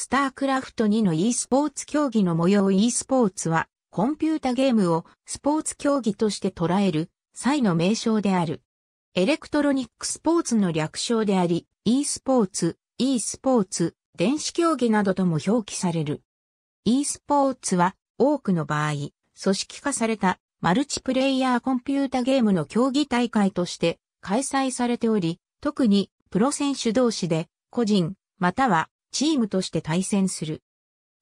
スタークラフト2の e スポーツ競技の模様 e スポーツは、コンピュータゲームをスポーツ競技として捉える際の名称である。エレクトロニックスポーツの略称であり、e スポーツ、e スポーツ、電子競技などとも表記される。e スポーツは多くの場合、組織化されたマルチプレイヤーコンピュータゲームの競技大会として開催されており、特にプロ選手同士で個人またはチームとして対戦する。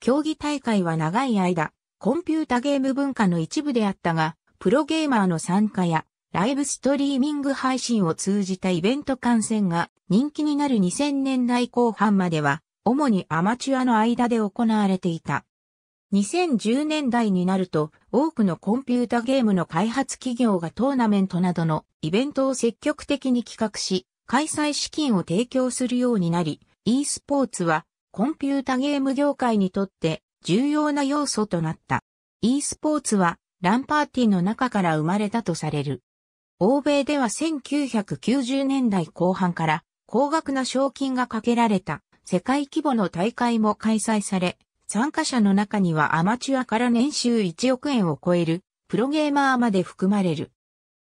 競技大会は長い間、コンピュータゲーム文化の一部であったが、プロゲーマーの参加やライブストリーミング配信を通じたイベント観戦が人気になる2000年代後半までは、主にアマチュアの間で行われていた。2010年代になると、多くのコンピュータゲームの開発企業がトーナメントなどのイベントを積極的に企画し、開催資金を提供するようになり、e スポーツはコンピュータゲーム業界にとって重要な要素となった。e スポーツはランパーティーの中から生まれたとされる。欧米では1990年代後半から高額な賞金がかけられた世界規模の大会も開催され、参加者の中にはアマチュアから年収1億円を超えるプロゲーマーまで含まれる。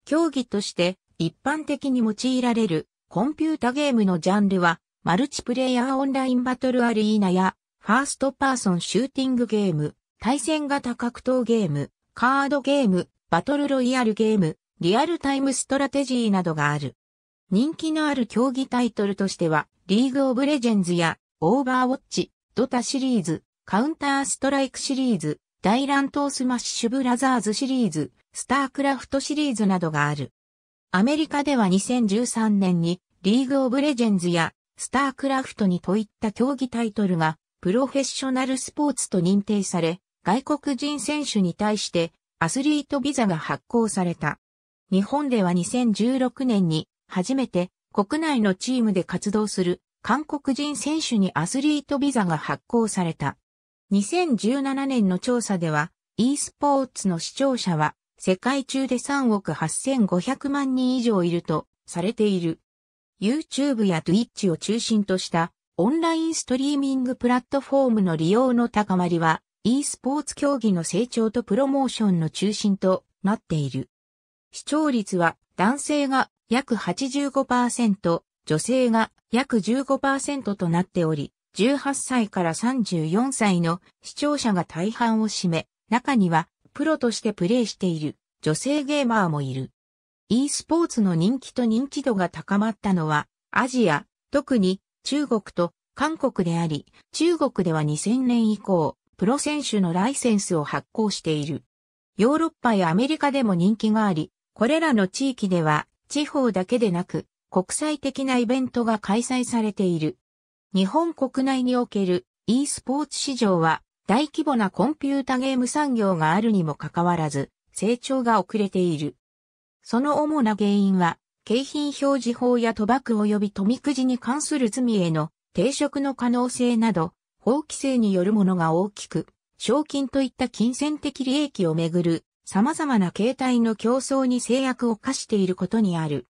競技として一般的に用いられるコンピュータゲームのジャンルはマルチプレイヤーオンラインバトルアリーナや、ファーストパーソンシューティングゲーム、対戦型格闘ゲーム、カードゲーム、バトルロイヤルゲーム、リアルタイムストラテジーなどがある。人気のある競技タイトルとしては、リーグオブレジェンズや、オーバーウォッチ、ドタシリーズ、カウンターストライクシリーズ、大乱闘スマッシュブラザーズシリーズ、スタークラフトシリーズなどがある。アメリカでは2013年に、リーグオブレジェンズや、スタークラフトにといった競技タイトルがプロフェッショナルスポーツと認定され、外国人選手に対してアスリートビザが発行された。日本では2016年に初めて国内のチームで活動する韓国人選手にアスリートビザが発行された。2017年の調査では e スポーツの視聴者は世界中で3億8500万人以上いるとされている。YouTube や Twitch を中心としたオンラインストリーミングプラットフォームの利用の高まりは e スポーツ競技の成長とプロモーションの中心となっている。視聴率は男性が約85%、女性が約15%となっており、18歳から34歳の視聴者が大半を占め、中にはプロとしてプレイしている女性ゲーマーもいる。e スポーツの人気と認知度が高まったのは、アジア、特に中国と韓国であり、中国では2000年以降、プロ選手のライセンスを発行している。ヨーロッパやアメリカでも人気があり、これらの地域では地方だけでなく国際的なイベントが開催されている。日本国内における e スポーツ市場は大規模なコンピュータゲーム産業があるにもかかわらず成長が遅れている。その主な原因は、景品表示法や賭博及び富くじに関する罪への抵触の可能性など、法規制によるものが大きく、賞金といった金銭的利益をめぐる様々な形態の競争に制約を課していることにある。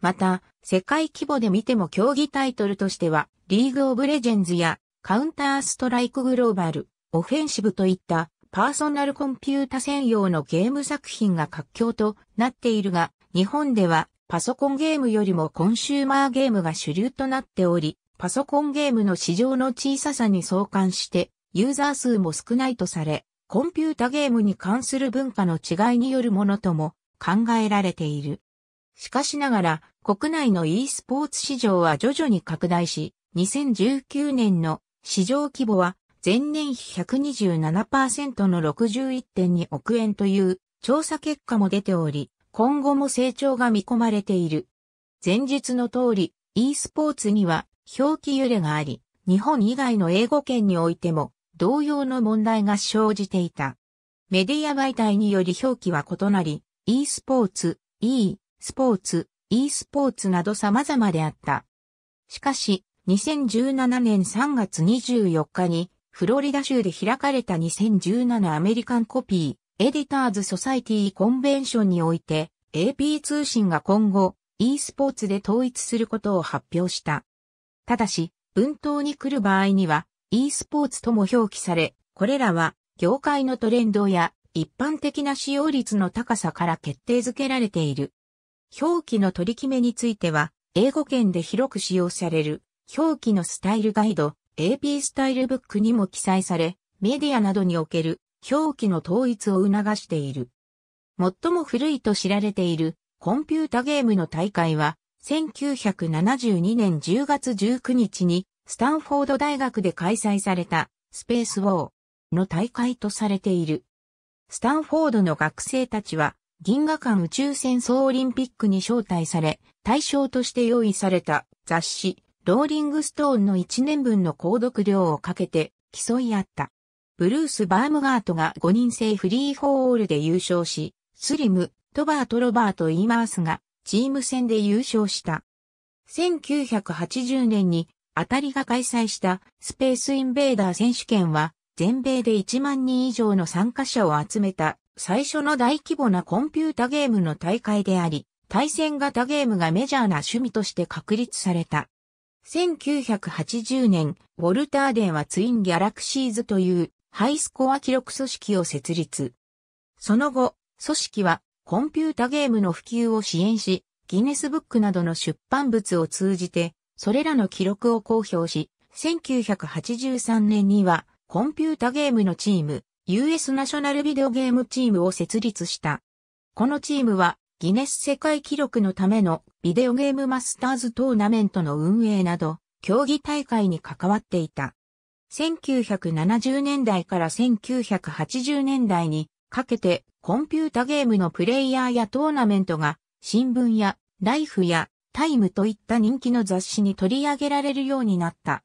また、世界規模で見ても競技タイトルとしては、リーグオブレジェンズやカウンターストライクグローバル、オフェンシブといったパーソナルコンピュータ専用のゲーム作品が活況となっているが、日本ではパソコンゲームよりもコンシューマーゲームが主流となっており、パソコンゲームの市場の小ささに相関して、ユーザー数も少ないとされ、コンピュータゲームに関する文化の違いによるものとも考えられている。しかしながら、国内の e スポーツ市場は徐々に拡大し、2019年の市場規模は前年比127%の61.2億円という調査結果も出ており、今後も成長が見込まれている。前述の通り、e スポーツには表記揺れがあり、日本以外の英語圏においても同様の問題が生じていた。メディア媒体により表記は異なり、e スポーツ、e スポーツ、e スポーツなど様々であった。しかし、2017年3月24日にフロリダ州で開かれた2017アメリカンコピー、エディターズソサイティコンベンションにおいて、AP 通信が今後、e スポーツで統一することを発表した。ただし、文頭に来る場合には、e スポーツとも表記され、これらは、業界のトレンドや、一般的な使用率の高さから決定づけられている。表記の取り決めについては、英語圏で広く使用される、表記のスタイルガイド、AP スタイルブックにも記載され、メディアなどにおける表記の統一を促している。最も古いと知られているコンピュータゲームの大会は、1972年10月19日にスタンフォード大学で開催されたスペースウォーの大会とされている。スタンフォードの学生たちは銀河間宇宙戦争オリンピックに招待され、対象として用意された雑誌ローリングストーンの1年分の購読料をかけて競い合った。ブルース・バームガートが5人制フリーフォーオールで優勝し、スリム、トバート・ロバート・イーマースがチーム戦で優勝した。1980年に当たりが開催したスペースインベーダー選手権は全米で1万人以上の参加者を集めた最初の大規模なコンピュータゲームの大会であり、対戦型ゲームがメジャーな趣味として確立された。1980年、ウォルターデンはツインギャラクシーズというハイスコア記録組織を設立。その後、組織はコンピュータゲームの普及を支援し、ギネスブックなどの出版物を通じて、それらの記録を公表し、1983年にはコンピュータゲームのチーム、US ナショナルビデオゲームチームを設立した。このチームはギネス世界記録のためのビデオゲームマスターズトーナメントの運営など、競技大会に関わっていた。1970年代から1980年代にかけてコンピュータゲームのプレイヤーやトーナメントが新聞やライフやタイムといった人気の雑誌に取り上げられるようになった。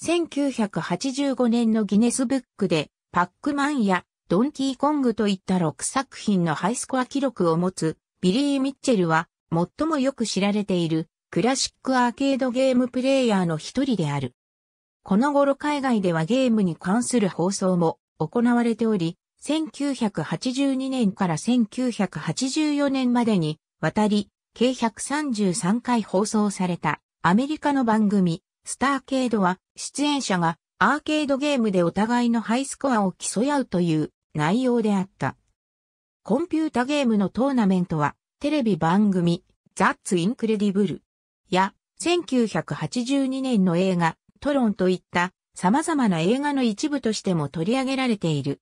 1985年のギネスブックでパックマンやドンキーコングといった6作品のハイスコア記録を持つビリー・ミッチェルは、最もよく知られている、クラシックアーケードゲームプレイヤーの一人である。この頃海外ではゲームに関する放送も行われており、1982年から1984年までに、渡り、計133回放送された、アメリカの番組、スターケードは、出演者がアーケードゲームでお互いのハイスコアを競い合うという内容であった。コンピュータゲームのトーナメントは、テレビ番組、ザッツ・インクレディブルや、1982年の映画、トロンといった様々な映画の一部としても取り上げられている。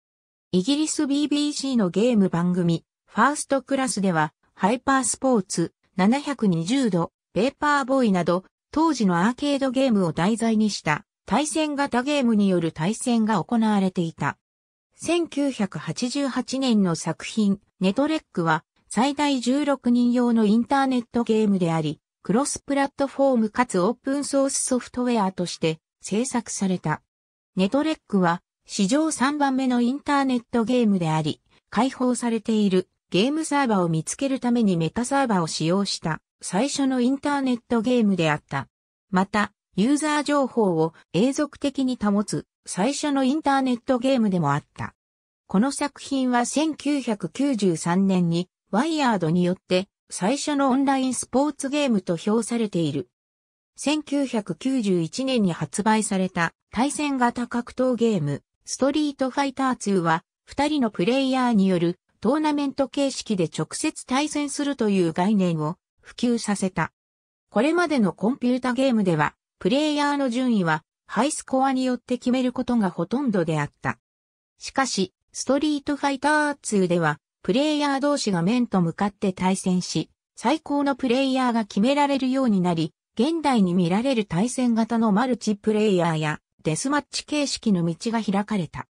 イギリス BBC のゲーム番組、ファーストクラスでは、ハイパースポーツ、720度、ペーパーボーイなど、当時のアーケードゲームを題材にした対戦型ゲームによる対戦が行われていた。1988年の作品、ネトレックは最大16人用のインターネットゲームであり、クロスプラットフォームかつオープンソースソフトウェアとして制作された。ネトレックは史上3番目のインターネットゲームであり、開放されているゲームサーバーを見つけるためにメタサーバーを使用した最初のインターネットゲームであった。また、ユーザー情報を永続的に保つ最初のインターネットゲームでもあった。この作品は1993年にワイヤードによって最初のオンラインスポーツゲームと評されている。1991年に発売された対戦型格闘ゲームストリートファイター2は2人のプレイヤーによるトーナメント形式で直接対戦するという概念を普及させた。これまでのコンピュータゲームではプレイヤーの順位はハイスコアによって決めることがほとんどであった。しかし、ストリートファイター2では、プレイヤー同士が面と向かって対戦し、最高のプレイヤーが決められるようになり、現代に見られる対戦型のマルチプレイヤーやデスマッチ形式の道が開かれた。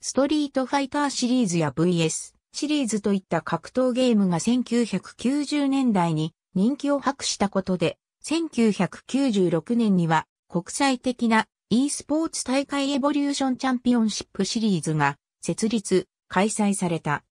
ストリートファイターシリーズや VS シリーズといった格闘ゲームが1990年代に人気を博したことで、1996年には国際的な e スポーツ大会エボリューションチャンピオンシップシリーズが設立、開催された。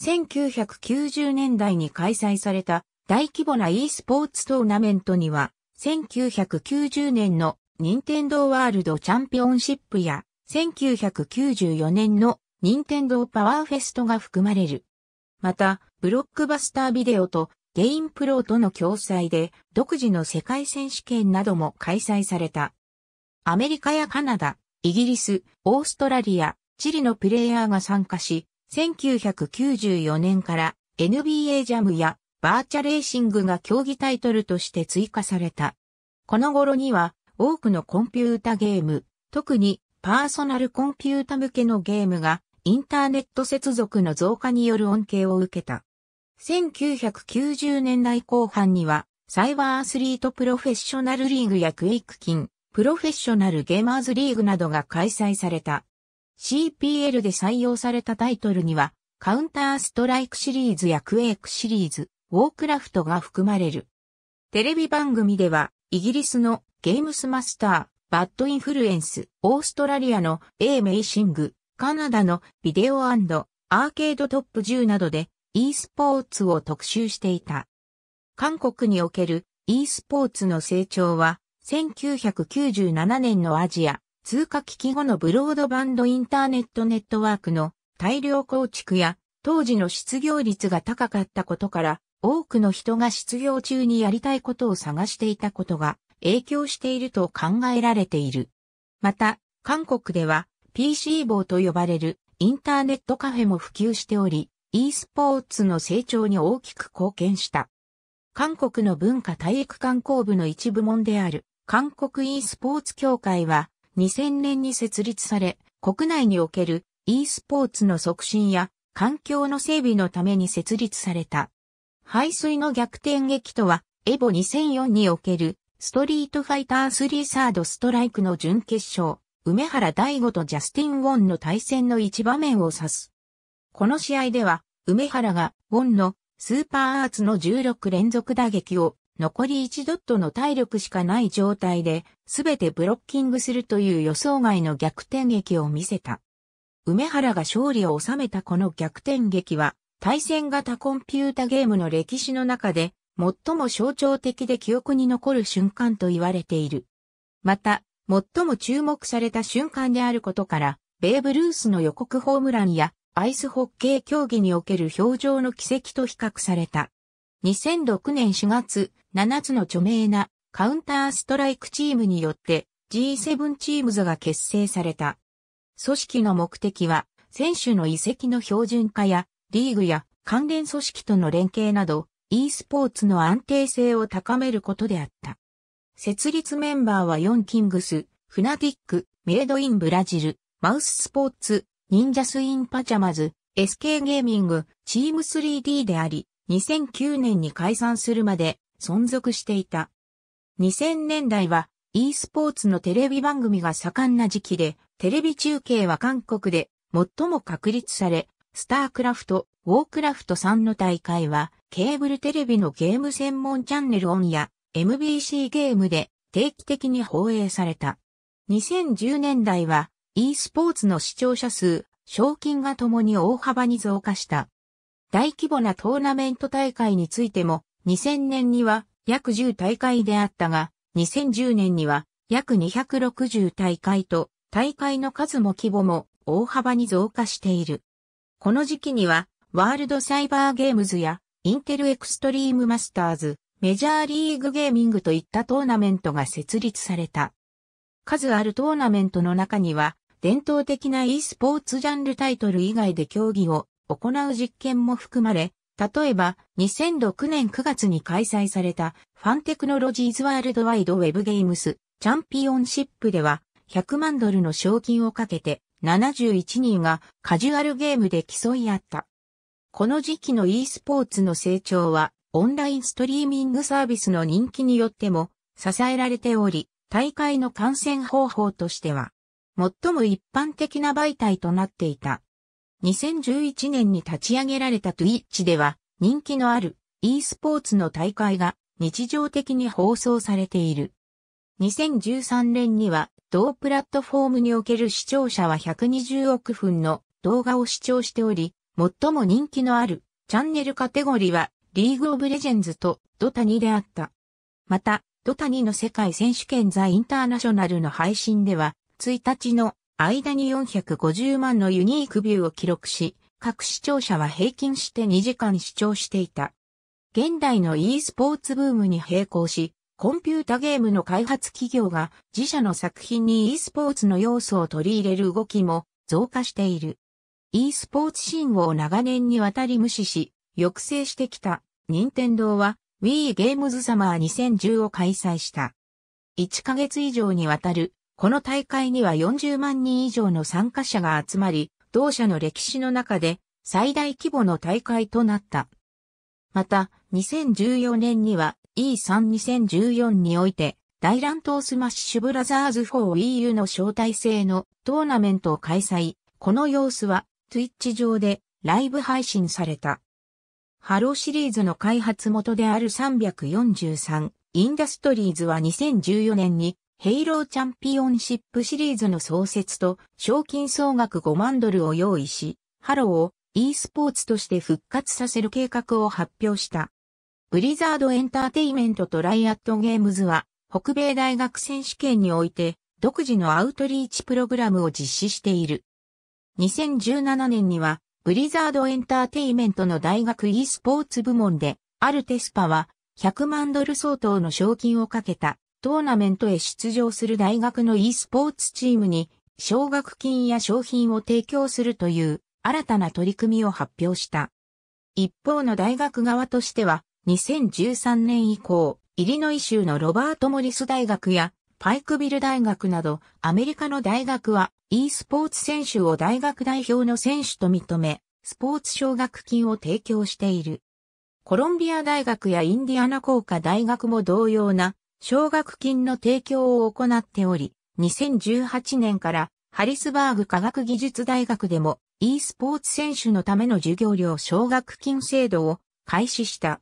1990年代に開催された大規模な e スポーツトーナメントには、1990年の任天堂ワールドチャンピオンシップや、1994年の任天堂パワーフェストが含まれる。また、ブロックバスタービデオとゲインプロとの共催で、独自の世界選手権なども開催された。アメリカやカナダ、イギリス、オーストラリア、チリのプレイヤーが参加し、1994年から NBA ジャムやバーチャレーシングが競技タイトルとして追加された。この頃には多くのコンピュータゲーム、特にパーソナルコンピュータ向けのゲームがインターネット接続の増加による恩恵を受けた。1990年代後半にはサイバーアスリートプロフェッショナルリーグやクエイク金、プロフェッショナルゲーマーズリーグなどが開催された。CPL で採用されたタイトルには、カウンターストライクシリーズやクエイクシリーズ、ウォークラフトが含まれる。テレビ番組では、イギリスのゲームスマスター、バッドインフルエンス、オーストラリアの A メイシング、カナダのビデオアーケードトップ10などで e スポーツを特集していた。韓国における e スポーツの成長は1997年のアジア通貨危機後のブロードバンドインターネットネットワークの大量構築や当時の失業率が高かったことから多くの人が失業中にやりたいことを探していたことが影響していると考えられている。また、韓国では PC 棒と呼ばれるインターネットカフェも普及しており、e スポーツの成長に大きく貢献した。韓国の文化体育観光部の一部門である韓国 e スポーツ協会は2000年に設立され、国内における e スポーツの促進や環境の整備のために設立された。排水の逆転劇とは、エボ2004におけるストリートファイター3サードストライクの準決勝、梅原大吾とジャスティン・ウォンの対戦の一場面を指す。この試合では、梅原がウォンのスーパーアーツの16連続打撃を残り1ドットの体力しかない状態で、すべてブロッキングするという予想外の逆転劇を見せた。梅原が勝利を収めたこの逆転劇は、対戦型コンピュータゲームの歴史の中で、最も象徴的で記憶に残る瞬間と言われている。また、最も注目された瞬間であることから、ベーブ・ルースの予告ホームランや、アイスホッケー競技における表情の奇跡と比較された。2006年4月、7つの著名なカウンターストライクチームによって G7 チームズが結成された。組織の目的は、選手の遺跡の標準化や、リーグや関連組織との連携など、e スポーツの安定性を高めることであった。設立メンバーはヨンキングス、フナティック、メイドインブラジル、マウススポーツ、忍者スインパチャマズ、SK ゲーミング、チーム 3D であり、2009年に解散するまで存続していた。2000年代は e スポーツのテレビ番組が盛んな時期で、テレビ中継は韓国で最も確立され、スタークラフト、ウォークラフト3の大会は、ケーブルテレビのゲーム専門チャンネルオンや MBC ゲームで定期的に放映された。2010年代は e スポーツの視聴者数、賞金がともに大幅に増加した。大規模なトーナメント大会についても、2000年には約10大会であったが、2010年には約260大会と、大会の数も規模も大幅に増加している。この時期には、ワールドサイバーゲームズや、インテルエクストリームマスターズ、メジャーリーグゲーミングといったトーナメントが設立された。数あるトーナメントの中には、伝統的な e スポーツジャンルタイトル以外で競技を行う実験も含まれ、例えば2006年9月に開催されたファンテクノロジーズワールドワイドウェブゲームスチャンピオンシップでは100万ドルの賞金をかけて71人がカジュアルゲームで競い合った。この時期の e スポーツの成長はオンラインストリーミングサービスの人気によっても支えられており、大会の観戦方法としては最も一般的な媒体となっていた。2011年に立ち上げられた Twitch では人気のある e スポーツの大会が日常的に放送されている。2013年には同プラットフォームにおける視聴者は120億分の動画を視聴しており、最も人気のあるチャンネルカテゴリーはリーグオブレジェンズとドタニであった。また、ドタニの世界選手権ザ・インターナショナルの配信では、1日の間に450万のユニークビューを記録し、各視聴者は平均して2時間視聴していた。現代の e スポーツブームに並行し、コンピュータゲームの開発企業が自社の作品に e スポーツの要素を取り入れる動きも増加している。e スポーツ信号を長年にわたり無視し、抑制してきた、任天堂は Wii ゲームズ m e r 2010を開催した。1ヶ月以上にわたるこの大会には40万人以上の参加者が集まり、同社の歴史の中で最大規模の大会となった。また、2014年には E32014 において、大乱闘スマッシュブラザーズ 4EU の招待制のトーナメントを開催。この様子は Twitch 上でライブ配信された。ハローシリーズの開発元である343インダストリーズは2014年にヘイローチャンピオンシップシリーズの創設と賞金総額5万ドルを用意し、ハローを e スポーツとして復活させる計画を発表した。ブリザードエンターテイメントとライアットゲームズは、北米大学選手権において、独自のアウトリーチプログラムを実施している。2017年には、ブリザードエンターテイメントの大学 e スポーツ部門で、あるテスパは100万ドル相当の賞金をかけたトーナメントへ出場する大学の e スポーツチームに奨学金や商品を提供するという新たな取り組みを発表した。一方の大学側としては2013年以降、イリノイ州のロバート・モリス大学やパイクビル大学などアメリカの大学は e スポーツ選手を大学代表の選手と認め、スポーツ奨学金を提供している。コロンビア大学やインディアナ工科大学も同様な奨学金の提供を行っており、2018年からハリスバーグ科学技術大学でも e スポーツ選手のための授業料奨学金制度を開始した。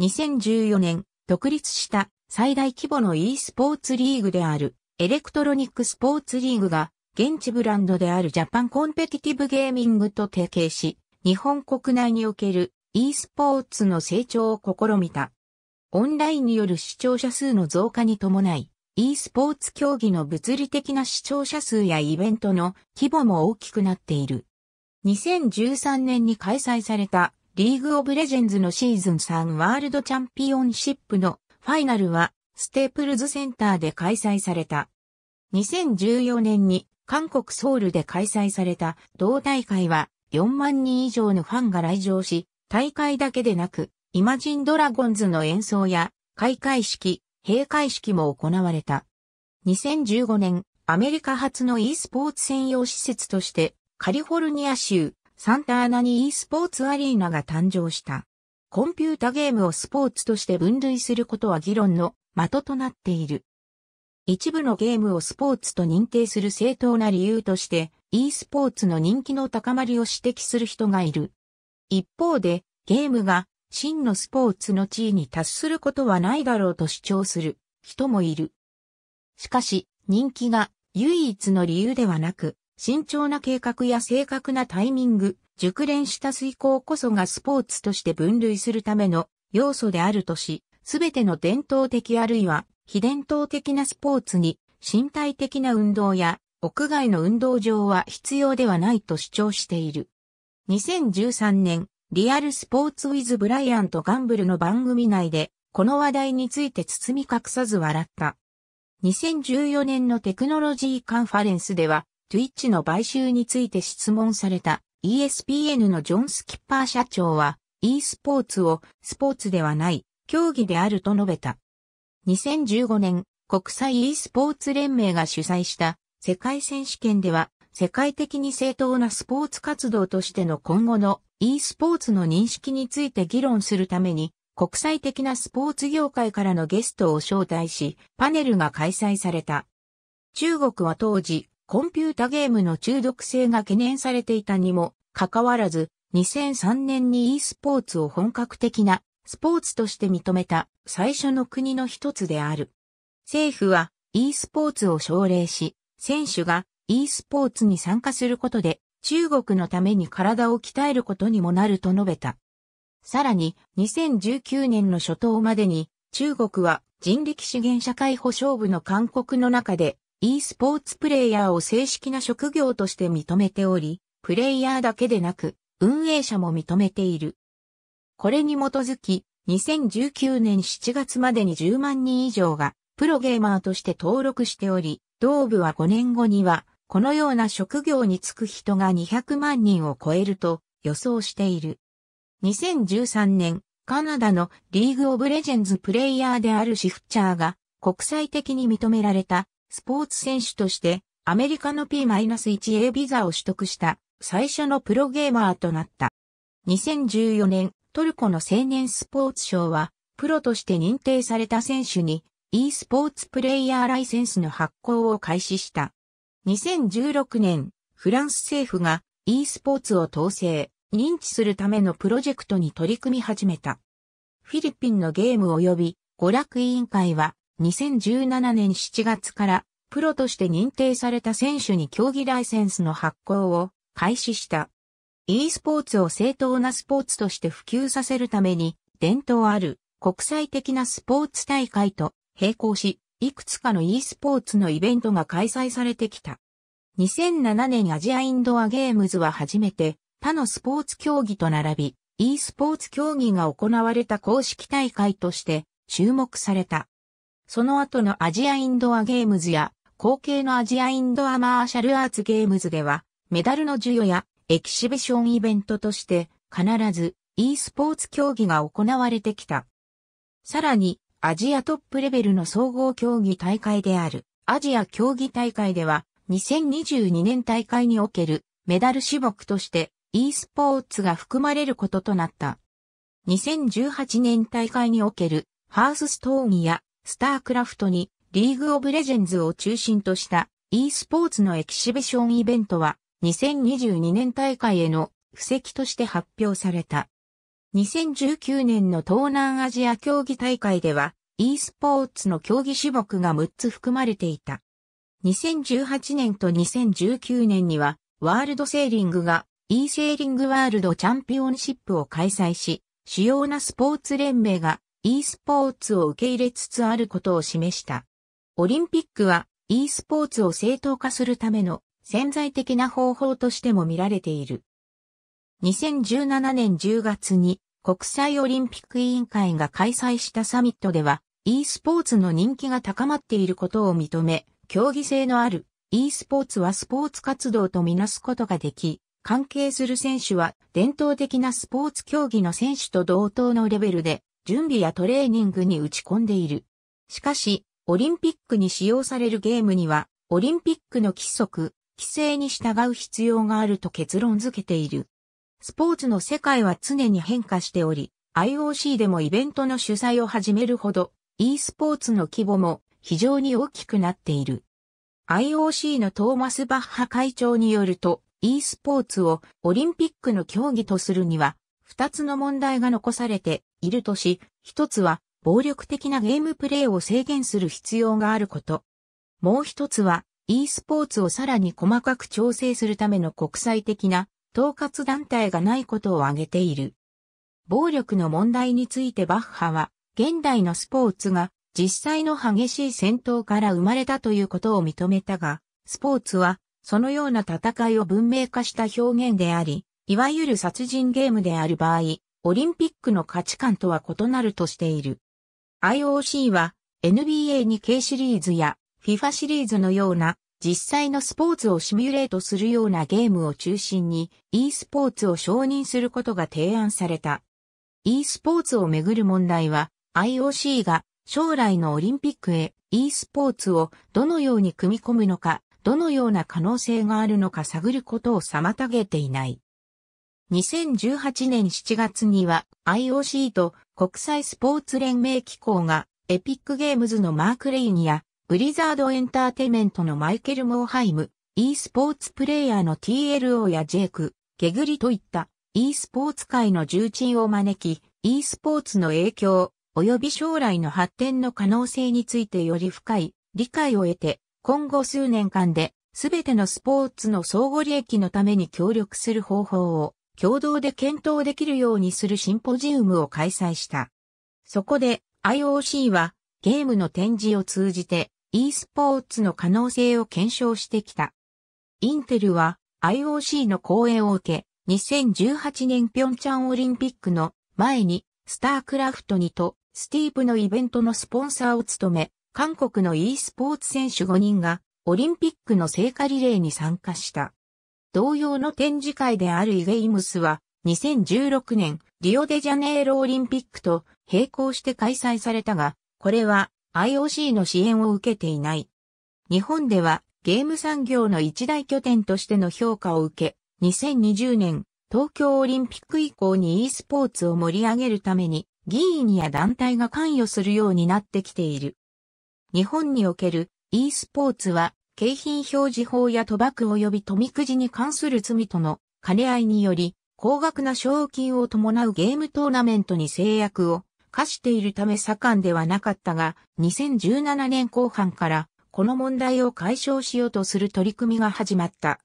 2014年、独立した最大規模の e スポーツリーグであるエレクトロニックスポーツリーグが現地ブランドであるジャパンコンペティティブゲーミングと提携し、日本国内における e スポーツの成長を試みた。オンラインによる視聴者数の増加に伴い、e スポーツ競技の物理的な視聴者数やイベントの規模も大きくなっている。2013年に開催されたリーグオブレジェンズのシーズン3ワールドチャンピオンシップのファイナルはステープルズセンターで開催された。2014年に韓国ソウルで開催された同大会は4万人以上のファンが来場し、大会だけでなくイマジンドラゴンズの演奏や、開会式、閉会式も行われた。2015年、アメリカ初の e スポーツ専用施設として、カリフォルニア州、サンタアナに e スポーツアリーナが誕生した。コンピュータゲームをスポーツとして分類することは議論の的となっている。一部のゲームをスポーツと認定する正当な理由として、e スポーツの人気の高まりを指摘する人がいる。一方で、ゲームが真のスポーツの地位に達することはないだろうと主張する人もいる。しかし、人気が唯一の理由ではなく、慎重な計画や正確なタイミング、熟練した遂行こそがスポーツとして分類するための要素であるとし、すべての伝統的あるいは非伝統的なスポーツに身体的な運動や屋外の運動場は必要ではないと主張している。2013年、リアルスポーツウィズブライアンとガンブルの番組内で、この話題について包み隠さず笑った。2014年のテクノロジーカンファレンスでは、Twitch の買収について質問された ESPN のジョン・スキッパー社長は、e スポーツをスポーツではない競技であると述べた。2015年、国際 e スポーツ連盟が主催した世界選手権では世界的に正当なスポーツ活動としての今後の e スポーツの認識について議論するために、国際的なスポーツ業界からのゲストを招待し、パネルが開催された。中国は当時、コンピュータゲームの中毒性が懸念されていたにもかかわらず、2003年に e スポーツを本格的なスポーツとして認めた最初の国の一つである。政府は e スポーツを奨励し、選手が e スポーツに参加することで、中国のために体を鍛えることにもなると述べた。さらに、2019年の初頭までに、中国は人力資源社会保障部の勧告の中で、e スポーツプレイヤーを正式な職業として認めており、プレイヤーだけでなく、運営者も認めている。これに基づき、2019年7月までに10万人以上が、プロゲーマーとして登録しており、同部は5年後には、このような職業に就く人が200万人を超えると予想している。2013年、カナダのリーグ・オブ・レジェンズプレイヤーであるシフチャーが国際的に認められたスポーツ選手としてアメリカの P-1A ビザを取得した最初のプロゲーマーとなった。2014年、トルコの青年スポーツ賞はプロとして認定された選手に e スポーツプレイヤーライセンスの発行を開始した。2016年、フランス政府が e スポーツを統制、認知するためのプロジェクトに取り組み始めた。フィリピンのゲーム及び娯楽委員会は2017年7月からプロとして認定された選手に競技ライセンスの発行を開始した。e スポーツを正当なスポーツとして普及させるために伝統ある国際的なスポーツ大会と並行しいくつかの e スポーツのイベントが開催されてきた。2007年アジアインドアゲームズは初めて他のスポーツ競技と並び、e スポーツ競技が行われた公式大会として注目された。その後のアジアインドアゲームズや後継のアジアインドアマーシャルアーツゲームズでは、メダルの授与やエキシビションイベントとして必ず e スポーツ競技が行われてきた。さらにアジアトップレベルの総合競技大会であるアジア競技大会では2022年大会におけるメダル種目として e スポーツが含まれることとなった。2018年大会におけるハースストーンやスタークラフトにリーグオブレジェンズを中心とした e スポーツのエキシビションイベントは2022年大会への布石として発表された。2019年の東南アジア競技大会では、e スポーツの競技種目が6つ含まれていた。2018年と2019年には、ワールドセーリングが e セーリングワールドチャンピオンシップを開催し、主要なスポーツ連盟が e スポーツを受け入れつつあることを示した。オリンピックは e スポーツを正当化するための潜在的な方法としても見られている。2017年10月に国際オリンピック委員会が開催したサミットでは e スポーツの人気が高まっていることを認め、競技性のある e スポーツはスポーツ活動とみなすことができ、関係する選手は伝統的なスポーツ競技の選手と同等のレベルで準備やトレーニングに打ち込んでいる。しかし、オリンピックに使用されるゲームには、オリンピックの規則、規制に従う必要があると結論付けている。スポーツの世界は常に変化しており、IOC でもイベントの主催を始めるほど、e スポーツの規模も非常に大きくなっている。IOC のトーマス・バッハ会長によると、e スポーツをオリンピックの競技とするには、二つの問題が残されているとし、一つは暴力的なゲームプレイを制限する必要があること。もう一つは、e スポーツをさらに細かく調整するための国際的な統括団体がないことを挙げている。暴力の問題についてバッハは、現代のスポーツが実際の激しい戦闘から生まれたということを認めたが、スポーツはそのような戦いを文明化した表現であり、いわゆる殺人ゲームである場合、オリンピックの価値観とは異なるとしている。IOC は NBA に K シリーズや FIFA シリーズのような実際のスポーツをシミュレートするようなゲームを中心に e スポーツを承認することが提案された。e スポーツをめぐる問題は IOC が将来のオリンピックへ e スポーツをどのように組み込むのか、どのような可能性があるのか探ることを妨げていない。2018年7月には IOC と国際スポーツ連盟機構がエピックゲームズのマーク・レインやブリザードエンターテイメントのマイケル・モーハイム、e スポーツプレイヤーの TLO やジェイク、ケグリといった e スポーツ界の重鎮を招き、e スポーツの影響、及び将来の発展の可能性についてより深い理解を得て、今後数年間で、すべてのスポーツの相互利益のために協力する方法を共同で検討できるようにするシンポジウムを開催した。そこで IOC はゲームの展示を通じて e スポーツの可能性を検証してきた。インテルは IOC の講演を受け、2018年ピョンチャンオリンピックの前にスタークラフトにとスティーブのイベントのスポンサーを務め、韓国の e スポーツ選手5人がオリンピックの聖火リレーに参加した。同様の展示会であるイゲイムスは2016年リオデジャネイロオリンピックと並行して開催されたが、これは IOC の支援を受けていない。日本ではゲーム産業の一大拠点としての評価を受け、2020年東京オリンピック以降に e スポーツを盛り上げるために議員や団体が関与するようになってきている。日本における e スポーツは景品表示法や賭博及び富くじに関する罪との兼ね合いにより高額な賞金を伴うゲームトーナメントに制約を課しているため盛んではなかったが、2017年後半からこの問題を解消しようとする取り組みが始まった。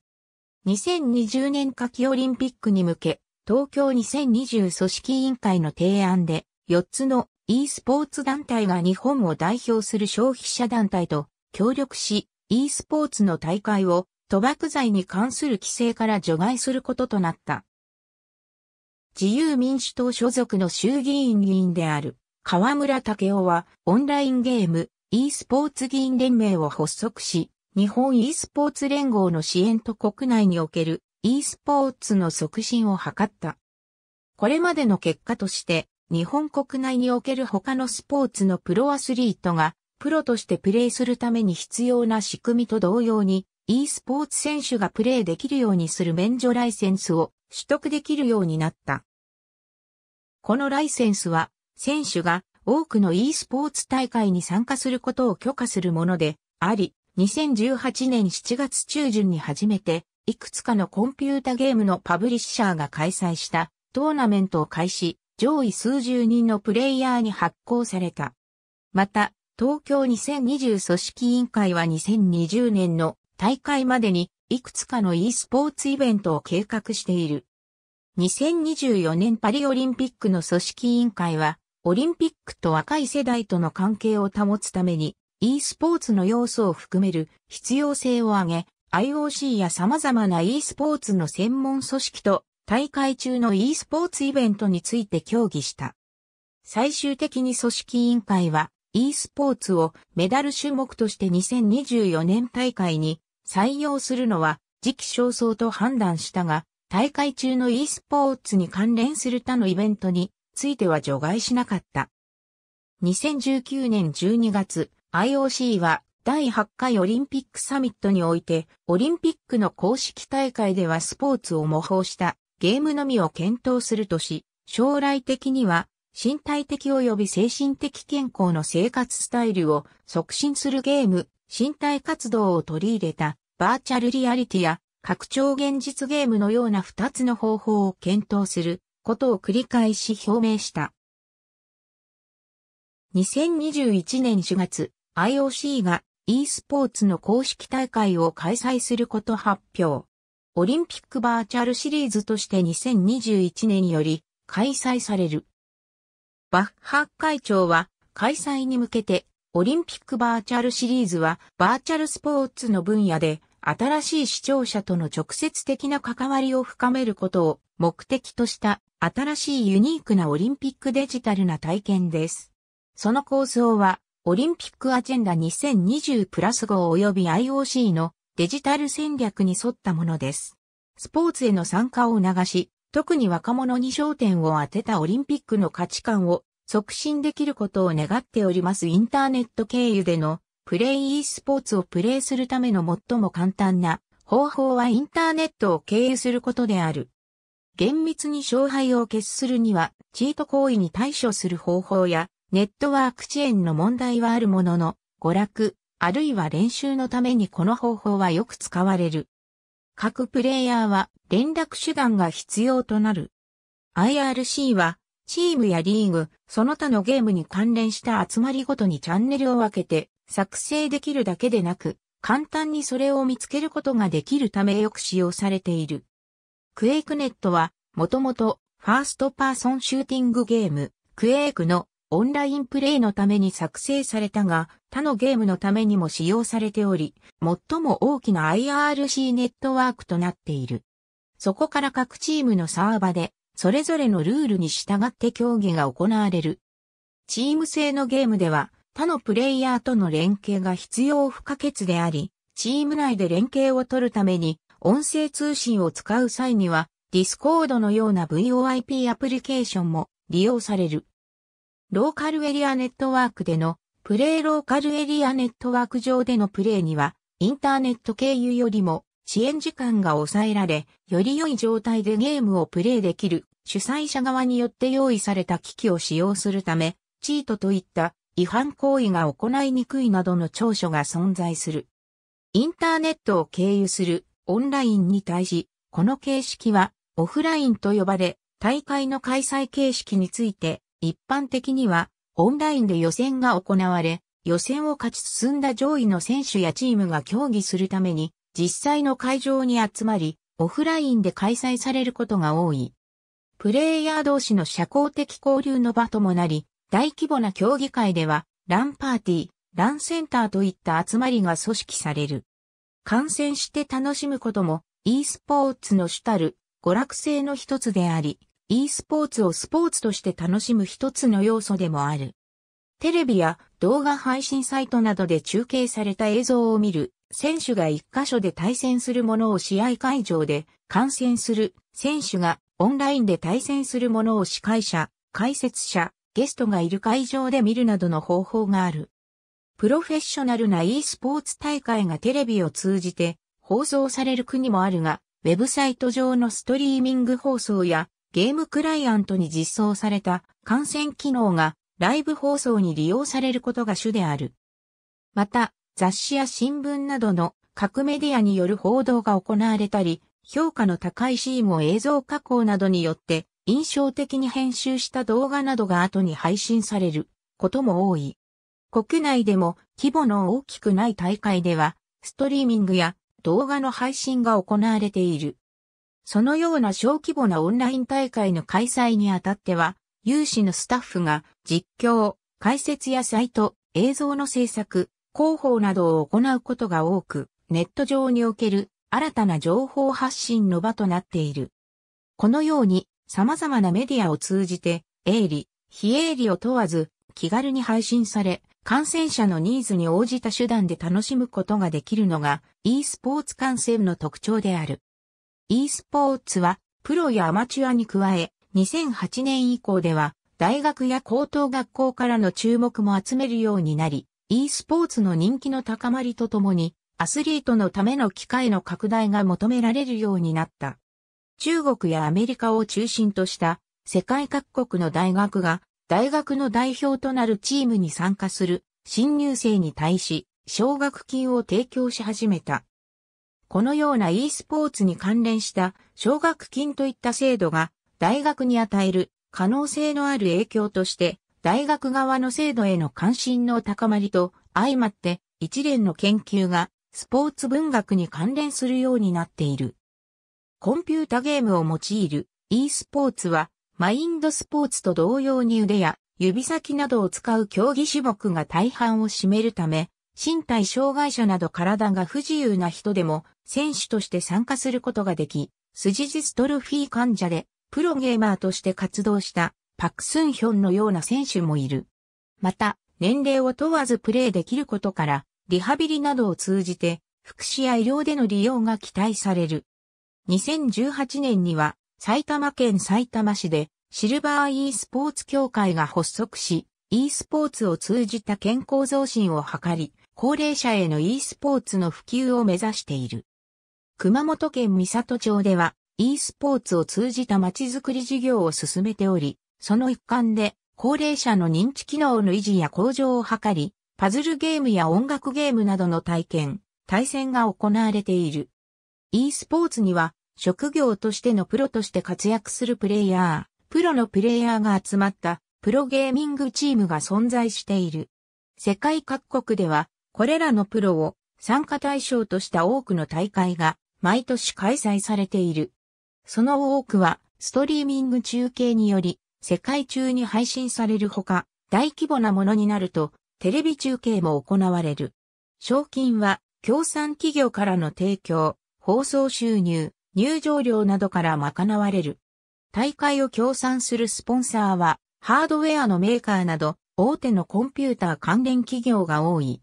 2020年夏季オリンピックに向け、東京2020組織委員会の提案で、4つの e スポーツ団体が日本を代表する消費者団体と協力し、e スポーツの大会を賭博罪に関する規制から除外することとなった。自由民主党所属の衆議院議員である河村武雄はオンラインゲーム e スポーツ議員連盟を発足し、日本 e スポーツ連合の支援と国内における e スポーツの促進を図った。これまでの結果として、日本国内における他のスポーツのプロアスリートが、プロとしてプレーするために必要な仕組みと同様に、e スポーツ選手がプレーできるようにする免除ライセンスを取得できるようになった。このライセンスは、選手が多くの e スポーツ大会に参加することを許可するものであり、2018年7月中旬に初めて、いくつかのコンピュータゲームのパブリッシャーが開催したトーナメントを開始、上位数十人のプレイヤーに発行された。また、東京2020組織委員会は2020年の大会までにいくつかの e スポーツイベントを計画している。2024年パリオリンピックの組織委員会は、オリンピックと若い世代との関係を保つために、e スポーツの要素を含める必要性を挙げ、IOC や様々な e スポーツの専門組織と大会中の e スポーツイベントについて協議した。最終的に組織委員会は e スポーツをメダル種目として2024年大会に採用するのは時期尚早と判断したが、大会中の e スポーツに関連する他のイベントについては除外しなかった。2019年12月、IOC は第8回オリンピックサミットにおいて、オリンピックの公式大会ではスポーツを模倣したゲームのみを検討するとし、将来的には身体的及び精神的健康の生活スタイルを促進するゲーム、身体活動を取り入れたバーチャルリアリティや拡張現実ゲームのような2つの方法を検討することを繰り返し表明した。2021年4月、IOC が e スポーツの公式大会を開催すること発表。オリンピックバーチャルシリーズとして2021年より開催される。バッハ会長は開催に向けてオリンピックバーチャルシリーズは、バーチャルスポーツの分野で、新しい視聴者との直接的な関わりを深めることを目的とした新しいユニークなオリンピックデジタルな体験です。その構想は、オリンピックアジェンダ2020プラス号及び IOC のデジタル戦略に沿ったものです。スポーツへの参加を促し、特に若者に焦点を当てたオリンピックの価値観を促進できることを願っておりますインターネット経由でのプレイ e スポーツをプレイするための最も簡単な方法はインターネットを経由することである。厳密に勝敗を決するには、チート行為に対処する方法や、ネットワークチェーンの問題はあるものの、娯楽、あるいは練習のためにこの方法はよく使われる。各プレイヤーは連絡手段が必要となる。IRC はチームやリーグ、その他のゲームに関連した集まりごとにチャンネルを分けて作成できるだけでなく、簡単にそれを見つけることができるためよく使用されている。クエイクネットは、もともと、ファーストパーソンシューティングゲーム、クエイクのオンラインプレイのために作成されたが、他のゲームのためにも使用されており、最も大きな IRC ネットワークとなっている。そこから各チームのサーバでそれぞれのルールに従って競技が行われる。チーム制のゲームでは、他のプレイヤーとの連携が必要不可欠であり、チーム内で連携を取るために、音声通信を使う際には、ディスコードのような VoIP アプリケーションも利用される。ローカルエリアネットワークでのプレイローカルエリアネットワーク上でのプレイには、インターネット経由よりも遅延時間が抑えられ、より良い状態でゲームをプレイできる主催者側によって用意された機器を使用するため、チートといった違反行為が行いにくいなどの長所が存在する。インターネットを経由するオンラインに対し、この形式はオフラインと呼ばれ、大会の開催形式について、一般的にはオンラインで予選が行われ、予選を勝ち進んだ上位の選手やチームが競技するために実際の会場に集まり、オフラインで開催されることが多い。プレイヤー同士の社交的交流の場ともなり、大規模な競技会では、ランパーティー、ランセンターといった集まりが組織される。観戦して楽しむことも e スポーツの主たる娯楽性の一つであり、e スポーツをスポーツとして楽しむ一つの要素でもある。テレビや動画配信サイトなどで中継された映像を見る選手が一箇所で対戦するものを試合会場で観戦する、選手がオンラインで対戦するものを司会者、解説者、ゲストがいる会場で見るなどの方法がある。プロフェッショナルな e スポーツ大会がテレビを通じて放送される国もあるが、ウェブサイト上のストリーミング放送やゲームクライアントに実装された観戦機能がライブ放送に利用されることが主である。また、雑誌や新聞などの各メディアによる報道が行われたり、評価の高いシーンを映像加工などによって印象的に編集した動画などが後に配信されることも多い。国内でも規模の大きくない大会では、ストリーミングや動画の配信が行われている。そのような小規模なオンライン大会の開催にあたっては、有志のスタッフが実況、解説やサイト、映像の制作、広報などを行うことが多く、ネット上における新たな情報発信の場となっている。このように様々なメディアを通じて、営利、非営利を問わず気軽に配信され、感染者のニーズに応じた手段で楽しむことができるのが e スポーツ観戦の特徴である。e スポーツはプロやアマチュアに加え2008年以降では大学や高等学校からの注目も集めるようになり、e スポーツの人気の高まりとともに、アスリートのための機会の拡大が求められるようになった。中国やアメリカを中心とした世界各国の大学が大学の代表となるチームに参加する新入生に対し奨学金を提供し始めた。このような e スポーツに関連した奨学金といった制度が大学に与える可能性のある影響として大学側の制度への関心の高まりと相まって一連の研究がスポーツ文学に関連するようになっている。コンピュータゲームを用いる e スポーツはマインドスポーツと同様に腕や指先などを使う競技種目が大半を占めるため、身体障害者など体が不自由な人でも選手として参加することができ、スジジストロフィー患者でプロゲーマーとして活動したパクスンヒョンのような選手もいる。また、年齢を問わずプレーできることから、リハビリなどを通じて、福祉や医療での利用が期待される。2018年には、埼玉県埼玉市で、シルバー e スポーツ協会が発足し、e スポーツを通じた健康増進を図り、高齢者への e スポーツの普及を目指している。熊本県三里町では、e スポーツを通じた街づくり事業を進めており、その一環で、高齢者の認知機能の維持や向上を図り、パズルゲームや音楽ゲームなどの体験、対戦が行われている。e スポーツには、職業としてのプロとして活躍するプレイヤー、プロのプレイヤーが集まったプロゲーミングチームが存在している。世界各国では、これらのプロを参加対象とした多くの大会が毎年開催されている。その多くはストリーミング中継により世界中に配信されるほか、大規模なものになると、テレビ中継も行われる。賞金は、協賛企業からの提供、放送収入、入場料などから賄われる。大会を協賛するスポンサーは、ハードウェアのメーカーなど、大手のコンピューター関連企業が多い。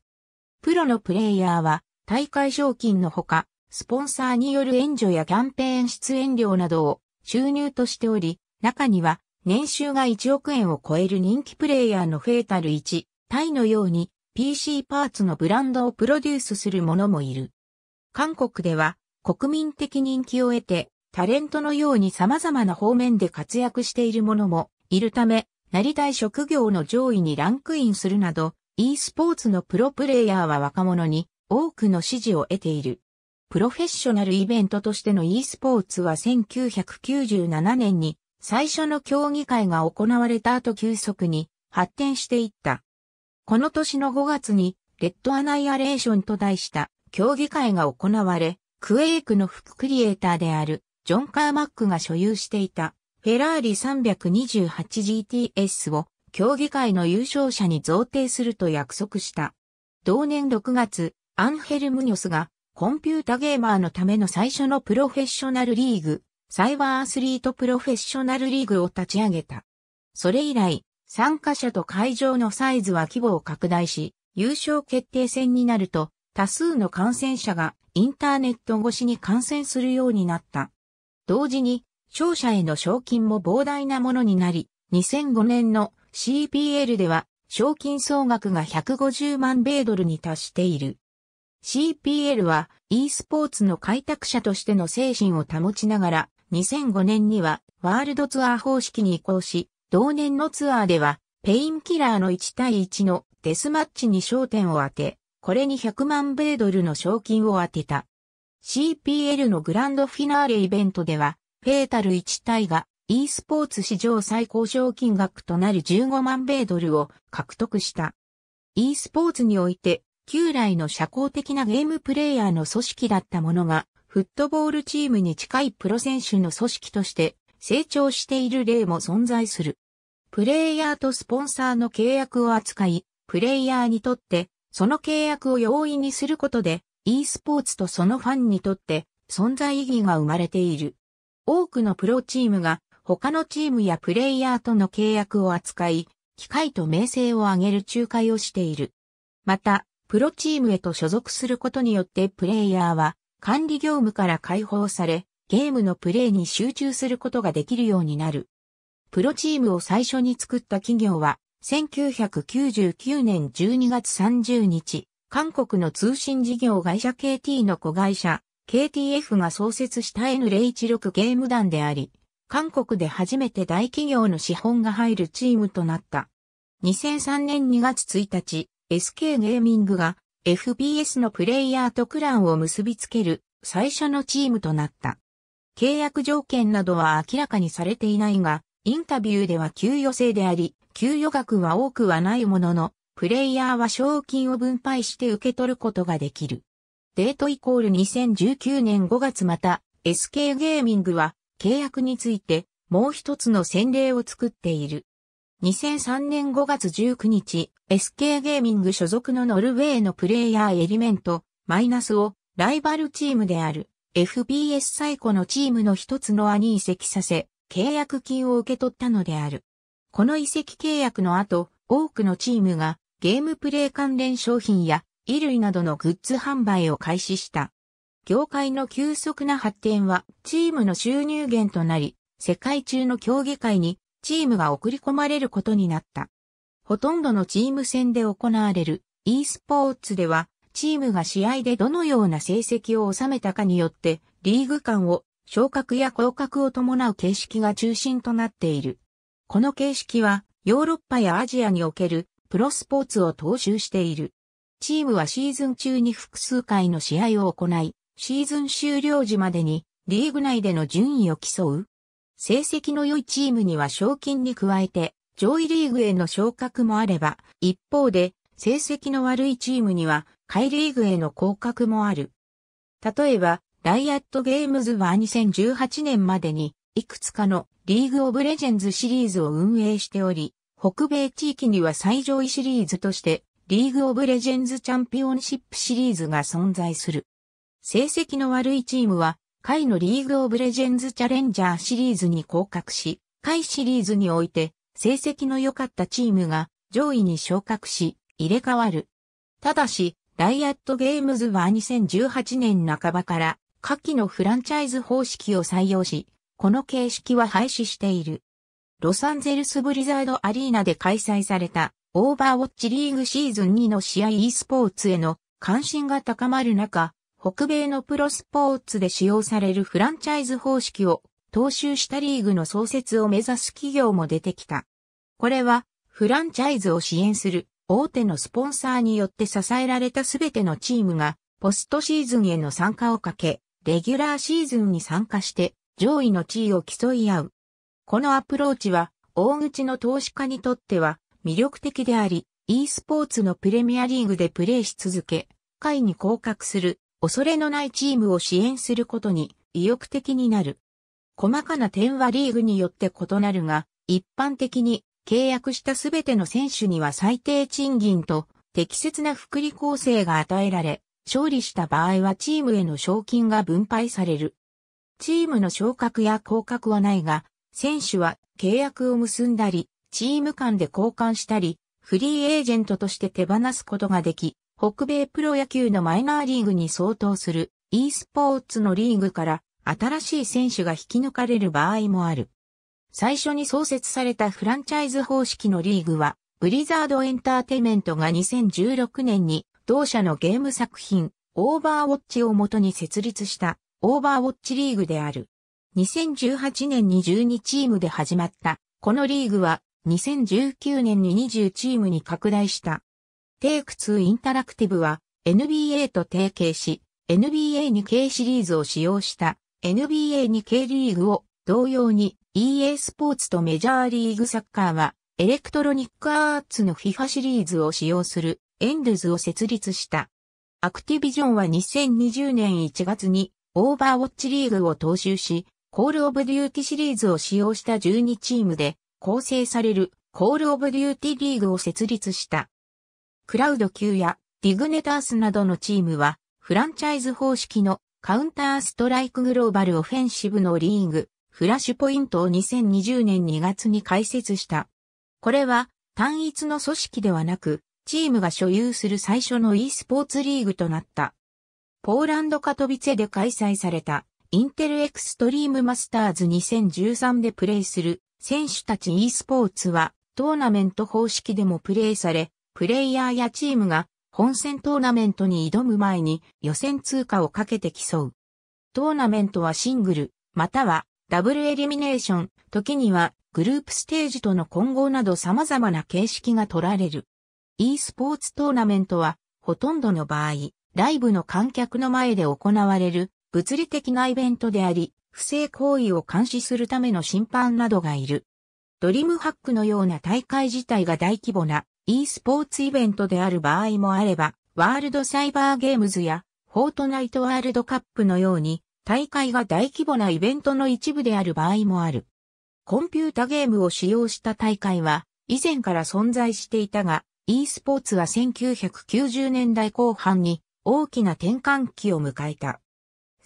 プロのプレイヤーは、大会賞金のほか、スポンサーによる援助やキャンペーン出演料などを収入としており、中には年収が1億円を超える人気プレイヤーのフェータル1、タイのように PC パーツのブランドをプロデュースする者もいる。韓国では国民的人気を得てタレントのように様々な方面で活躍している者もいるため、なりたい職業の上位にランクインするなど、e スポーツのプロプレイヤーは若者に多くの支持を得ている。プロフェッショナルイベントとしての e スポーツは1997年に最初の競技会が行われた後急速に発展していった。この年の5月に、レッドアナイアレーションと題した競技会が行われ、クエイクの副クリエイターであるジョン・カーマックが所有していたフェラーリ 328GTS を競技会の優勝者に贈呈すると約束した。同年6月、アンヘル・ムニョスがコンピュータゲーマーのための最初のプロフェッショナルリーグサイバーアスリートプロフェッショナルリーグを立ち上げた。それ以来、参加者と会場のサイズは規模を拡大し、優勝決定戦になると、多数の感染者がインターネット越しに感染するようになった。同時に、勝者への賞金も膨大なものになり、2005年の CPL では、賞金総額が150万米ドルに達している。CPL は e スポーツの開拓者としての精神を保ちながら、2005年にはワールドツアー方式に移行し、同年のツアーでは、ペインキラーの1対1のデスマッチに焦点を当て、これに100万米ドルの賞金を当てた。CPL のグランドフィナーレイベントでは、フェータル1体が e スポーツ史上最高賞金額となる15万米ドルを獲得した。e スポーツにおいて、旧来の社交的なゲームプレイヤーの組織だったものが、フットボールチームに近いプロ選手の組織として成長している例も存在する。プレイヤーとスポンサーの契約を扱い、プレイヤーにとってその契約を容易にすることで e スポーツとそのファンにとって存在意義が生まれている。多くのプロチームが他のチームやプレイヤーとの契約を扱い、機会と名声を上げる仲介をしている。また、プロチームへと所属することによってプレイヤーは管理業務から解放され、ゲームのプレイに集中することができるようになる。プロチームを最初に作った企業は、1999年12月30日、韓国の通信事業会社 KT の子会社、KTF が創設した N016 ゲーム団であり、韓国で初めて大企業の資本が入るチームとなった。2003年2月1日、SK ゲーミングが FBS のプレイヤーとクランを結びつける最初のチームとなった。契約条件などは明らかにされていないが、インタビューでは給与制であり、給与額は多くはないものの、プレイヤーは賞金を分配して受け取ることができる。デートイコール2019年5月また、SK ゲーミングは契約についてもう一つの先例を作っている。2003年5月19日、SK ゲーミング所属のノルウェーのプレイヤーエリメント、マイナスをライバルチームである FBS 最古のチームの一つのアに移籍させ、契約金を受け取ったのである。この移籍契約の後、多くのチームがゲームプレイ関連商品や衣類などのグッズ販売を開始した。業界の急速な発展はチームの収入源となり、世界中の競技会にチームが送り込まれることになった。ほとんどのチーム戦で行われる e スポーツでは、チームが試合でどのような成績を収めたかによって、リーグ間を昇格や降格を伴う形式が中心となっている。この形式は、ヨーロッパやアジアにおけるプロスポーツを踏襲している。チームはシーズン中に複数回の試合を行い、シーズン終了時までにリーグ内での順位を競う成績の良いチームには賞金に加えて、上位リーグへの昇格もあれば、一方で、成績の悪いチームには、下位リーグへの降格もある。例えば、ダイアットゲームズは2018年までに、いくつかのリーグオブレジェンズシリーズを運営しており、北米地域には最上位シリーズとして、リーグオブレジェンズチャンピオンシップシリーズが存在する。成績の悪いチームは、下位のリーグオブレジェンズチャレンジャーシリーズに降格し、下位シリーズにおいて成績の良かったチームが上位に昇格し、入れ替わる。ただし、ダイアットゲームズは2018年半ばから下記のフランチャイズ方式を採用し、この形式は廃止している。ロサンゼルスブリザードアリーナで開催されたオーバーウォッチリーグシーズン2の試合 e スポーツへの関心が高まる中、北米のプロスポーツで使用されるフランチャイズ方式を踏襲したリーグの創設を目指す企業も出てきた。これは、フランチャイズを支援する大手のスポンサーによって支えられたすべてのチームが、ポストシーズンへの参加をかけ、レギュラーシーズンに参加して、上位の地位を競い合う。このアプローチは、大口の投資家にとっては魅力的であり、e スポーツのプレミアリーグでプレーし続け、会に降格する恐れのないチームを支援することに意欲的になる。細かな点はリーグによって異なるが、一般的に契約したすべての選手には最低賃金と適切な福利厚生が与えられ、勝利した場合はチームへの賞金が分配される。チームの昇格や降格はないが、選手は契約を結んだり、チーム間で交換したり、フリーエージェントとして手放すことができ、北米プロ野球のマイナーリーグに相当する e スポーツのリーグから新しい選手が引き抜かれる場合もある。最初に創設されたフランチャイズ方式のリーグは、ブリザードエンターテイメントが2016年に同社のゲーム作品、オーバーウォッチをもとに設立したオーバーウォッチリーグである。2018年に12チームで始まった、このリーグは2019年に20チームに拡大した。テイク2インタラクティブは NBA と提携し、NBA に K シリーズを使用した NBA に K リーグを同様に EA スポーツとメジャーリーグサッカーはエレクトロニックアーツの FIFA シリーズを使用するエンルズを設立した。アクティビジョンは2020年1月にオーバーウォッチリーグを踏襲し、コールオブデューティシリーズを使用した12チームで構成されるコールオブデューティリーグを設立した。クラウド級やディグネタースなどのチームは、フランチャイズ方式のカウンターストライクグローバルオフェンシブのリーグ、フラッシュポイントを2020年2月に開設した。これは単一の組織ではなく、チームが所有する最初の e スポーツリーグとなった。ポーランドカトビツェで開催されたインテルエクストリームマスターズ2013でプレイする選手たち e スポーツはトーナメント方式でもプレイされ、プレイヤーやチームが本戦トーナメントに挑む前に予選通過をかけて競う。トーナメントはシングル、またはダブルエリミネーション、時にはグループステージとの混合など様々な形式が取られる。e スポーツトーナメントは、ほとんどの場合、ライブの観客の前で行われる物理的なイベントであり、不正行為を監視するための審判などがいる。ドリームハックのような大会自体が大規模な e スポーツイベントである場合もあれば、ワールドサイバーゲームズや、フォートナイトワールドカップのように、大会が大規模なイベントの一部である場合もある。コンピュータゲームを使用した大会は、以前から存在していたが、e スポーツは1990年代後半に大きな転換期を迎えた。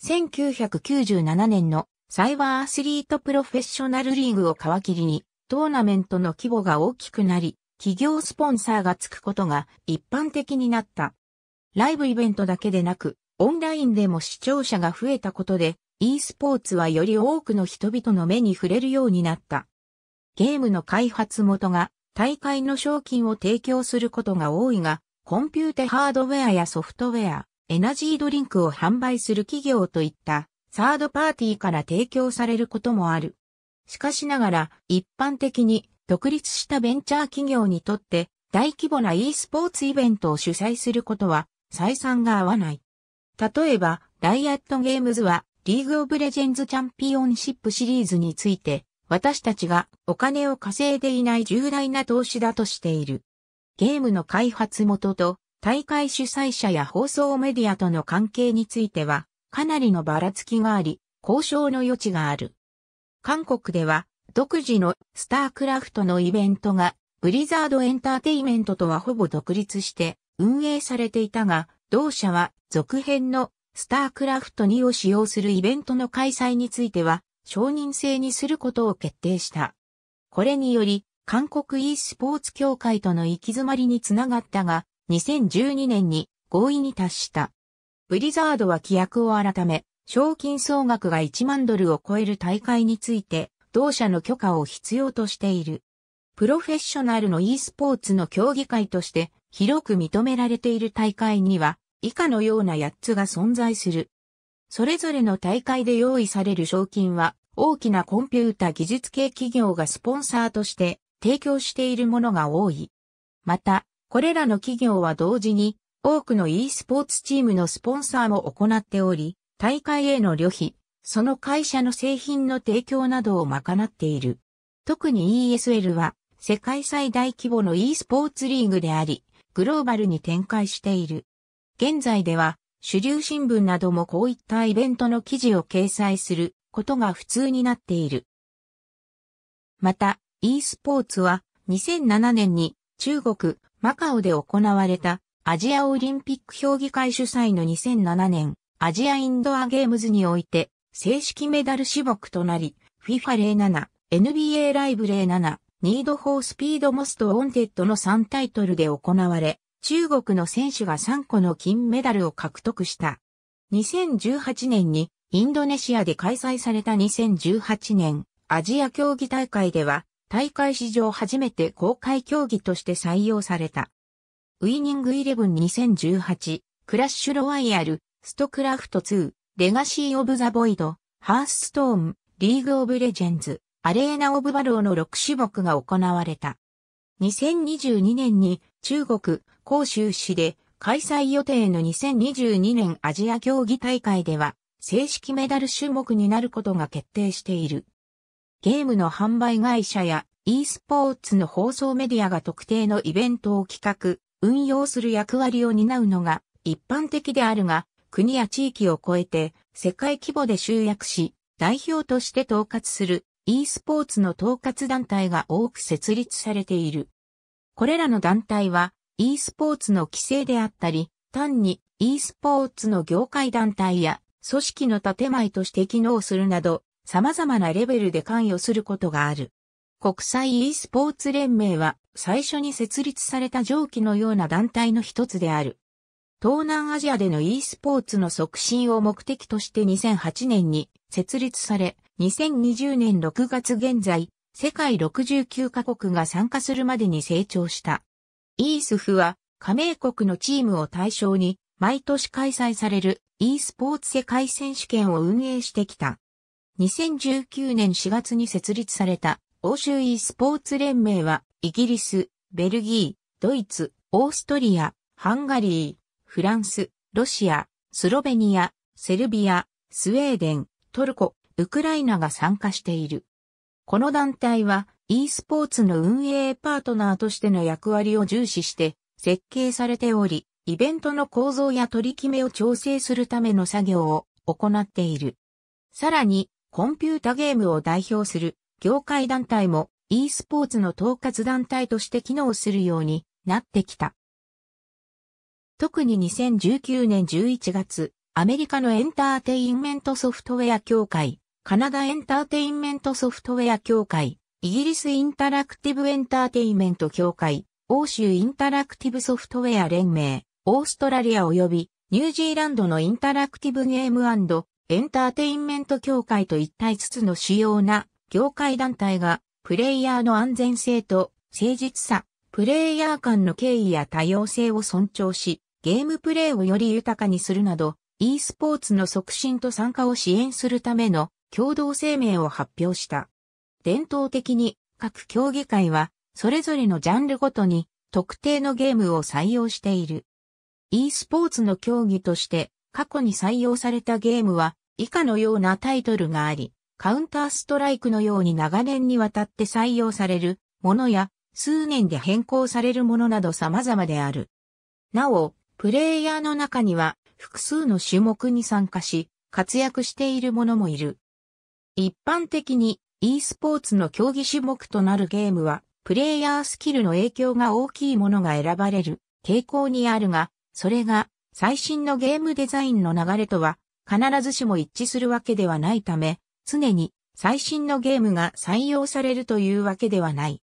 1997年のサイバーアスリートプロフェッショナルリーグを皮切りに、トーナメントの規模が大きくなり、企業スポンサーがつくことが一般的になった。ライブイベントだけでなく、オンラインでも視聴者が増えたことで、e スポーツはより多くの人々の目に触れるようになった。ゲームの開発元が大会の賞金を提供することが多いが、コンピューテハードウェアやソフトウェア、エナジードリンクを販売する企業といったサードパーティーから提供されることもある。しかしながら一般的に独立したベンチャー企業にとって大規模な e スポーツイベントを主催することは採算が合わない。例えば、ダイアットゲームズはリーグオブレジェンズチャンピオンシップシリーズについて私たちがお金を稼いでいない重大な投資だとしている。ゲームの開発元と大会主催者や放送メディアとの関係についてはかなりのばらつきがあり、交渉の余地がある。韓国では独自のスタークラフトのイベントが、ブリザードエンターテイメントとはほぼ独立して運営されていたが、同社は続編のスタークラフト2を使用するイベントの開催については、承認制にすることを決定した。これにより、韓国 e スポーツ協会との行き詰まりにつながったが、2012年に合意に達した。ブリザードは規約を改め、賞金総額が1万ドルを超える大会について、同社の許可を必要としている。プロフェッショナルの e スポーツの競技会として広く認められている大会には以下のような8つが存在する。それぞれの大会で用意される賞金は大きなコンピュータ技術系企業がスポンサーとして提供しているものが多い。また、これらの企業は同時に多くの e スポーツチームのスポンサーも行っており、大会への旅費、その会社の製品の提供などを賄っている。特に ESL は世界最大規模の e スポーツリーグであり、グローバルに展開している。現在では主流新聞などもこういったイベントの記事を掲載することが普通になっている。また e スポーツは2007年に中国マカオで行われたアジアオリンピック評議会主催の2007年アジアインドアゲームズにおいて正式メダル種目となり、FIFA07、NBA ライブ07、ニード s p ースピードモストオン t ッドの3タイトルで行われ、中国の選手が3個の金メダルを獲得した。2018年にインドネシアで開催された2018年アジア競技大会では大会史上初めて公開競技として採用された。ウィニングイレブン2 0 1 8クラッシュロワイヤルストクラフト2レガシー・オブ・ザ・ボイド、ハースストーン、リーグ・オブ・レジェンズ、アレーナ・オブ・バローの6種目が行われた。2022年に中国、広州市で開催予定の2022年アジア競技大会では正式メダル種目になることが決定している。ゲームの販売会社や e スポーツの放送メディアが特定のイベントを企画、運用する役割を担うのが一般的であるが、国や地域を超えて世界規模で集約し、代表として統括する e スポーツの統括団体が多く設立されている。これらの団体は e スポーツの規制であったり、単に e スポーツの業界団体や組織の建前として機能するなど、様々なレベルで関与することがある。国際 e スポーツ連盟は最初に設立された上記のような団体の一つである。東南アジアでの e スポーツの促進を目的として2008年に設立され、2020年6月現在、世界69カ国が参加するまでに成長した。e スフは加盟国のチームを対象に毎年開催される e スポーツ世界選手権を運営してきた。2019年4月に設立された欧州 e スポーツ連盟はイギリス、ベルギー、ドイツ、オーストリア、ハンガリー、フランス、ロシア、スロベニア、セルビア、スウェーデン、トルコ、ウクライナが参加している。この団体は e スポーツの運営パートナーとしての役割を重視して設計されており、イベントの構造や取り決めを調整するための作業を行っている。さらに、コンピュータゲームを代表する業界団体も e スポーツの統括団体として機能するようになってきた。特に2019年11月、アメリカのエンターテインメントソフトウェア協会、カナダエンターテインメントソフトウェア協会、イギリスインタラクティブエンターテインメント協会、欧州インタラクティブソフトウェア連盟、オーストラリア及びニュージーランドのインタラクティブゲームエンターテインメント協会と一体つつの主要な業界団体がプレイヤーの安全性と誠実さ、プレイヤー間の敬意や多様性を尊重し、ゲームプレイをより豊かにするなど、e スポーツの促進と参加を支援するための共同声明を発表した。伝統的に各競技会はそれぞれのジャンルごとに特定のゲームを採用している。e スポーツの競技として過去に採用されたゲームは以下のようなタイトルがあり、カウンターストライクのように長年にわたって採用されるものや数年で変更されるものなど様々である。なお、プレイヤーの中には複数の種目に参加し、活躍している者もいる。一般的に e スポーツの競技種目となるゲームは、プレイヤースキルの影響が大きいものが選ばれる傾向にあるが、それが最新のゲームデザインの流れとは必ずしも一致するわけではないため、常に最新のゲームが採用されるというわけではない。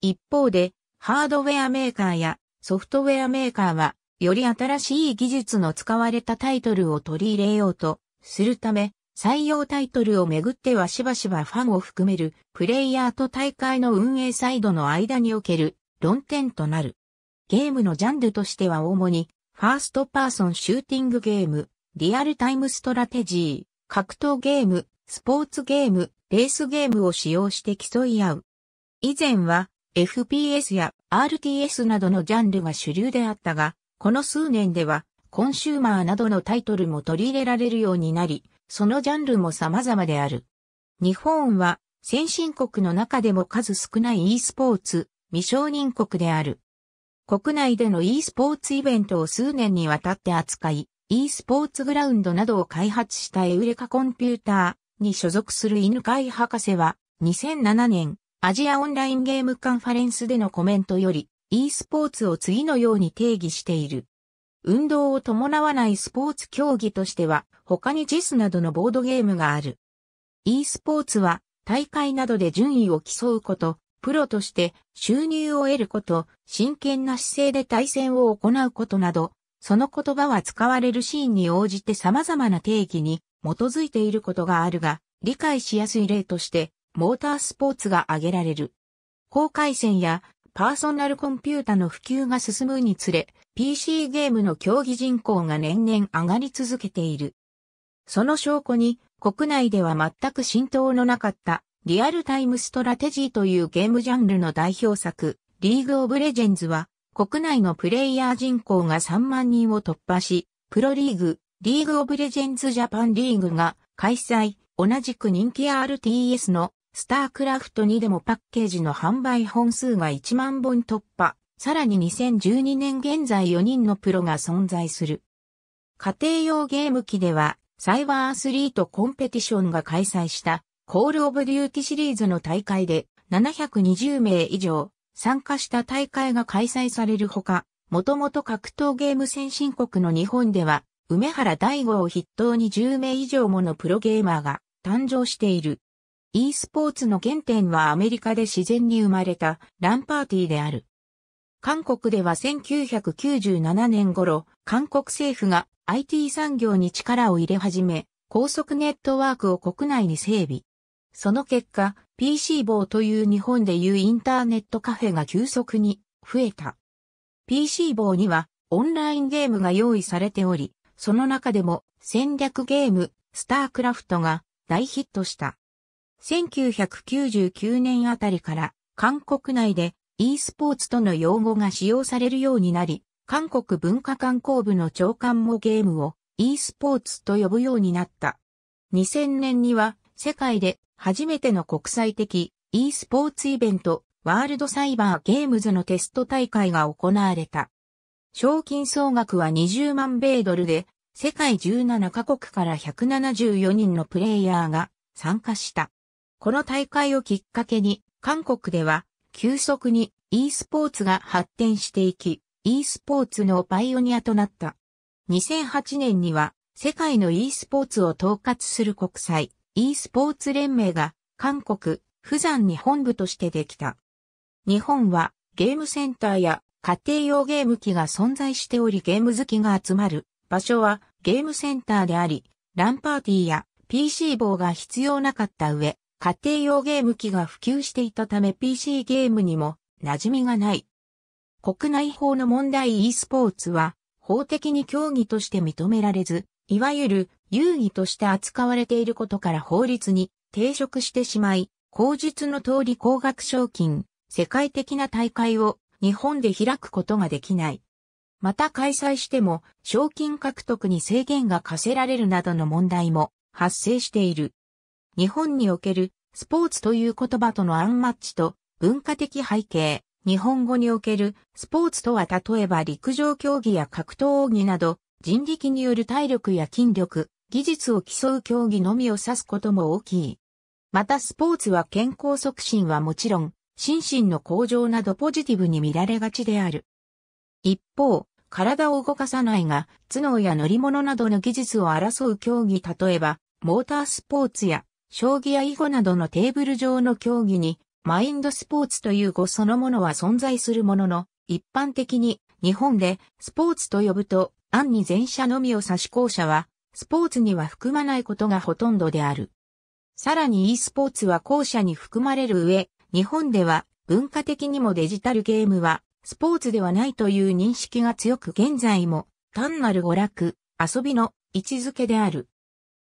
一方で、ハードウェアメーカーやソフトウェアメーカーは、より新しい技術の使われたタイトルを取り入れようとするため、採用タイトルをめぐってはしばしばファンを含めるプレイヤーと大会の運営サイドの間における論点となる。ゲームのジャンルとしては主に、ファーストパーソンシューティングゲーム、リアルタイムストラテジー、格闘ゲーム、スポーツゲーム、レースゲームを使用して競い合う。以前は、FPS や RTS などのジャンルが主流であったが、この数年では、コンシューマーなどのタイトルも取り入れられるようになり、そのジャンルも様々である。日本は、先進国の中でも数少ない e スポーツ、未承認国である。国内での e スポーツイベントを数年にわたって扱い、e スポーツグラウンドなどを開発したエウレカコンピューターに所属する犬飼博士は、2007年、アジアオンラインゲームカンファレンスでのコメントより、e スポーツを次のように定義している。運動を伴わないスポーツ競技としては、他にジスなどのボードゲームがある。e スポーツは、大会などで順位を競うこと、プロとして収入を得ること、真剣な姿勢で対戦を行うことなど、その言葉は使われるシーンに応じて様々な定義に基づいていることがあるが、理解しやすい例として、モータースポーツが挙げられる。高回線やパーソナルコンピュータの普及が進むにつれ、PC ゲームの競技人口が年々上がり続けている。その証拠に、国内では全く浸透のなかったリアルタイムストラテジーというゲームジャンルの代表作、リーグオブレジェンズは、国内のプレイヤー人口が3万人を突破し、プロリーグ、リーグオブレジェンズジャパンリーグが開催、同じく人気 RTS のスタークラフト2でもパッケージの販売本数が1万本突破。さらに2012年現在4人のプロが存在する。家庭用ゲーム機では、サイバーアスリートコンペティションが開催した、コールオブデューティシリーズの大会で、720名以上、参加した大会が開催されるほか、もともと格闘ゲーム先進国の日本では、梅原大吾を筆頭に10名以上ものプロゲーマーが誕生している。e スポーツの原点はアメリカで自然に生まれたランパーティーである。韓国では1997年頃、韓国政府が IT 産業に力を入れ始め、高速ネットワークを国内に整備。その結果、PC 棒という日本でいうインターネットカフェが急速に増えた。PC 棒にはオンラインゲームが用意されており、その中でも戦略ゲーム、スタークラフトが大ヒットした。1999年あたりから韓国内で e スポーツとの用語が使用されるようになり、韓国文化観光部の長官もゲームを e スポーツと呼ぶようになった。2000年には世界で初めての国際的 e スポーツイベントワールドサイバーゲームズのテスト大会が行われた。賞金総額は20万米ドルで世界17カ国から174人のプレイヤーが参加した。この大会をきっかけに、韓国では急速に e スポーツが発展していき、e スポーツのパイオニアとなった。2008年には世界の e スポーツを統括する国際 e スポーツ連盟が韓国、釜山に本部としてできた。日本はゲームセンターや家庭用ゲーム機が存在しておりゲーム好きが集まる場所はゲームセンターであり、ランパーティーや PC 棒が必要なかった上、家庭用ゲーム機が普及していたため PC ゲームにも馴染みがない。国内法の問題 e スポーツは法的に競技として認められず、いわゆる遊戯として扱われていることから法律に抵触してしまい、口述の通り高額賞金、世界的な大会を日本で開くことができない。また開催しても賞金獲得に制限が課せられるなどの問題も発生している。日本におけるスポーツという言葉とのアンマッチと文化的背景、日本語におけるスポーツとは例えば陸上競技や格闘技など人力による体力や筋力、技術を競う競技のみを指すことも大きい。またスポーツは健康促進はもちろん、心身の向上などポジティブに見られがちである。一方、体を動かさないが、頭脳や乗り物などの技術を争う競技例えば、モータースポーツや将棋や囲碁などのテーブル上の競技に、マインドスポーツという語そのものは存在するものの、一般的に日本でスポーツと呼ぶと、案に前者のみを指し後者は、スポーツには含まないことがほとんどである。さらに e スポーツは後者に含まれる上、日本では文化的にもデジタルゲームはスポーツではないという認識が強く現在も単なる娯楽、遊びの位置づけである。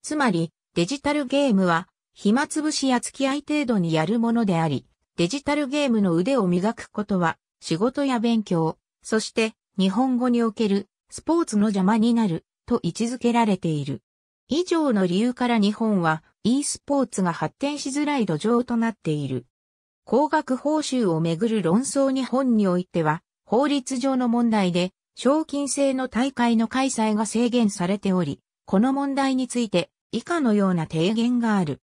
つまり、デジタルゲームは、暇つぶしや付き合い程度にやるものであり、デジタルゲームの腕を磨くことは、仕事や勉強、そして日本語におけるスポーツの邪魔になると位置づけられている。以上の理由から日本は e スポーツが発展しづらい土壌となっている。高額報酬をめぐる論争日本においては、法律上の問題で、賞金制の大会の開催が制限されており、この問題について、以下のような提言がある。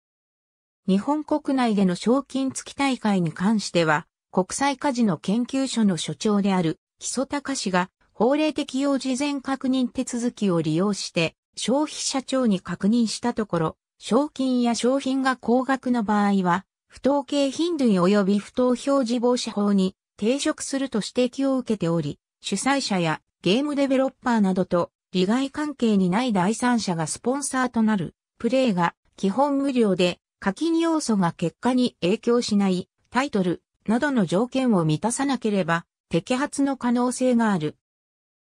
日本国内での賞金付き大会に関しては、国際カジノ研究所の所長である木曽隆氏が法令適用事前確認手続きを利用して消費者庁に確認したところ、賞金や商品が高額の場合は、不当景品類及び不当表示防止法に抵触すると指摘を受けており、主催者やゲームデベロッパーなどと利害関係にない第三者がスポンサーとなる、プレイが基本無料で課金要素が結果に影響しないタイトルなどの条件を満たさなければ摘発の可能性がある。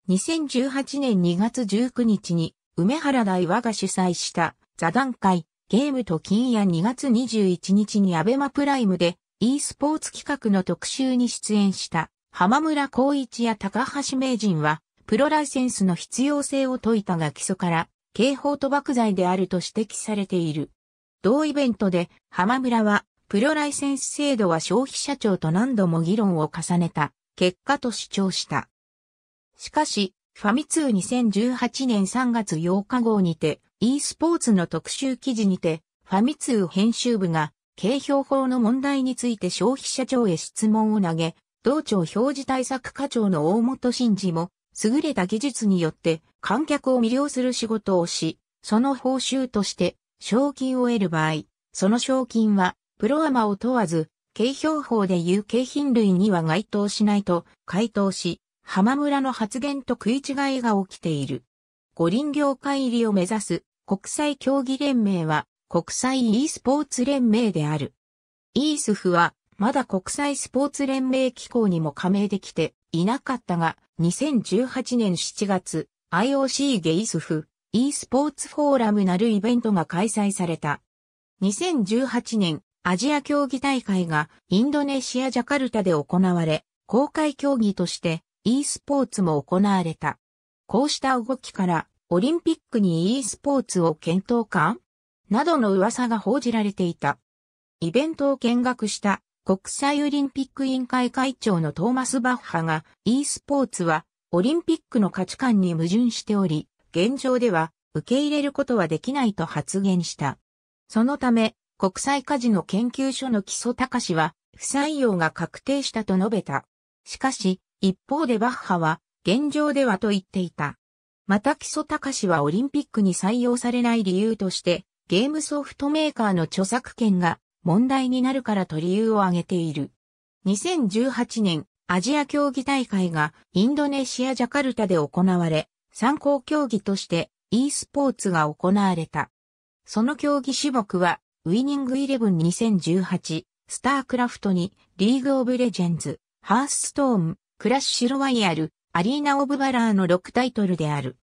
2018年2月19日に梅原大和が主催した座談会ゲームと金や2月21日にアベマプライムで e スポーツ企画の特集に出演した浜村光一や高橋名人はプロライセンスの必要性を説いたが基礎から、刑法賭博罪であると指摘されている。同イベントで、浜村は、プロライセンス制度は消費者庁と何度も議論を重ねた、結果と主張した。しかし、ファミ通2018年3月8日号にて、e スポーツの特集記事にて、ファミ通編集部が、景表法の問題について消費者庁へ質問を投げ、同庁表示対策課長の大本慎二も、優れた技術によって観客を魅了する仕事をし、その報酬として賞金を得る場合、その賞金はプロアマを問わず、景評法でいう景品類には該当しないと回答し、浜村の発言と食い違いが起きている。五輪業界入りを目指す国際競技連盟は国際 e スポーツ連盟である。e スフはまだ国際スポーツ連盟機構にも加盟できていなかったが、2018年7月、IOC ゲイスフ e スポーツフォーラムなるイベントが開催された。2018年、アジア競技大会がインドネシア・ジャカルタで行われ、公開競技として e スポーツも行われた。こうした動きから、オリンピックに e スポーツを検討かなどの噂が報じられていた。イベントを見学した国際オリンピック委員会会長のトーマス・バッハが e スポーツはオリンピックの価値観に矛盾しており、現状では受け入れることはできないと発言した。そのため、国際カジノ研究所の基礎高氏は不採用が確定したと述べた。しかし、一方でバッハは現状ではと言っていた。また基礎高氏はオリンピックに採用されない理由として、ゲームソフトメーカーの著作権が問題になるからと理由を挙げている。2018年、アジア競技大会がインドネシア・ジャカルタで行われ、参考競技として e スポーツが行われた。その競技種目は、ウィニングイレブン2018、スタークラフトに、リーグオブレジェンズ、ハースストーン、クラッシュロワイヤル、アリーナオブバラーの6タイトルである。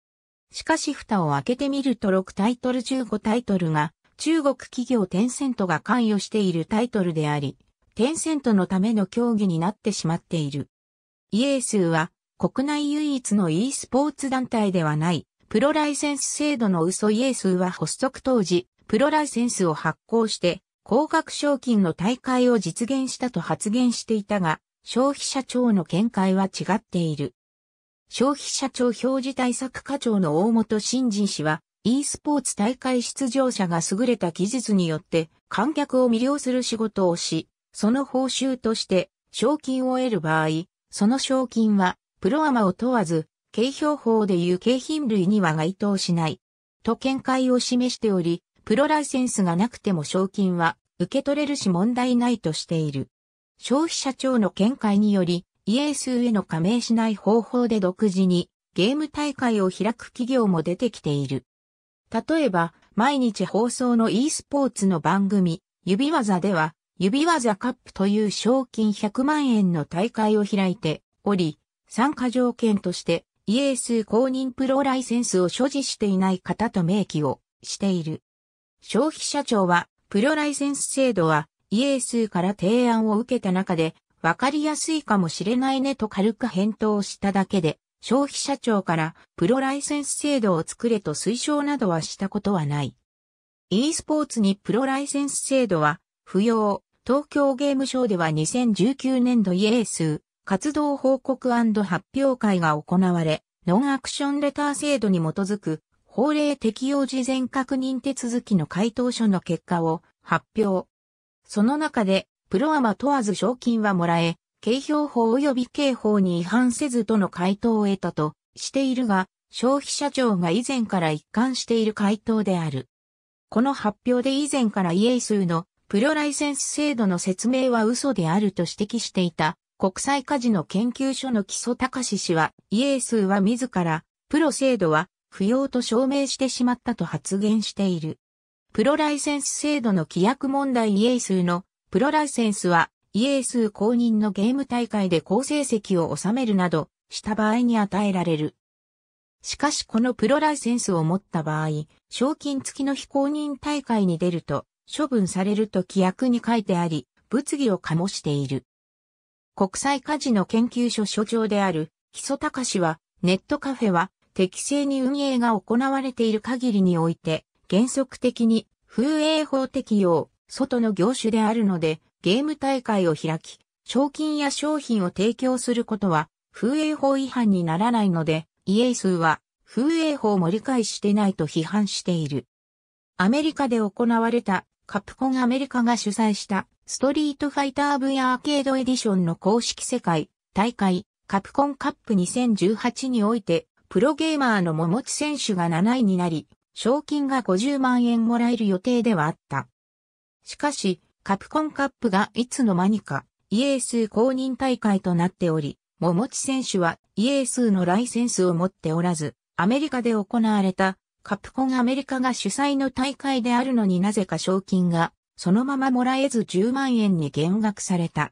しかし蓋を開けてみると6タイトル15タイトルが中国企業テンセントが関与しているタイトルであり、テンセントのための競技になってしまっている。イエースは国内唯一の e スポーツ団体ではない、プロライセンス制度の嘘イエースは発足当時、プロライセンスを発行して、高額賞金の大会を実現したと発言していたが、消費者庁の見解は違っている。消費者庁表示対策課長の大本新人氏は、e スポーツ大会出場者が優れた技術によって観客を魅了する仕事をし、その報酬として賞金を得る場合、その賞金はプロアマを問わず、景評法でいう景品類には該当しない。と見解を示しており、プロライセンスがなくても賞金は受け取れるし問題ないとしている。消費者庁の見解により、イエースへの加盟しない方法で独自にゲーム大会を開く企業も出てきている。例えば、毎日放送の e スポーツの番組、指技では、指技カップという賞金100万円の大会を開いており、参加条件として、イエース公認プロライセンスを所持していない方と明記をしている。消費者庁は、プロライセンス制度は、イエースから提案を受けた中で、わかりやすいかもしれないねと軽く返答しただけで、消費者庁からプロライセンス制度を作れと推奨などはしたことはない。e スポーツにプロライセンス制度は不要。東京ゲームショウでは2019年度イエース活動報告発表会が行われ、ノンアクションレター制度に基づく法令適用事前確認手続きの回答書の結果を発表。その中で、プロアマ問わず賞金はもらえ、警標法及び刑法に違反せずとの回答を得たとしているが、消費者庁が以前から一貫している回答である。この発表で以前からイエイスのプロライセンス制度の説明は嘘であると指摘していた国際カジノ研究所の基礎隆氏はイエイスは自らプロ制度は不要と証明してしまったと発言している。プロライセンス制度の規約問題イエイスのプロライセンスはイエース公認のゲーム大会で好成績を収めるなどした場合に与えられる。しかしこのプロライセンスを持った場合、賞金付きの非公認大会に出ると処分されると規約に書いてあり、物議を醸している。国際カジノ研究所所長である木曽隆氏は、ネットカフェは適正に運営が行われている限りにおいて、原則的に風営法適用、外の業種であるので、ゲーム大会を開き、賞金や商品を提供することは、風営法違反にならないので、イエイスは、風営法も理解してないと批判している。アメリカで行われた、カプコンアメリカが主催した、ストリートファイター V アーケードエディションの公式世界、大会、カプコンカップ2018において、プロゲーマーの桃地選手が7位になり、賞金が50万円もらえる予定ではあった。しかし、カプコンカップがいつの間にか、イエース公認大会となっており、桃地選手はイエースのライセンスを持っておらず、アメリカで行われたカプコンアメリカが主催の大会であるのになぜか賞金がそのままもらえず10万円に減額された。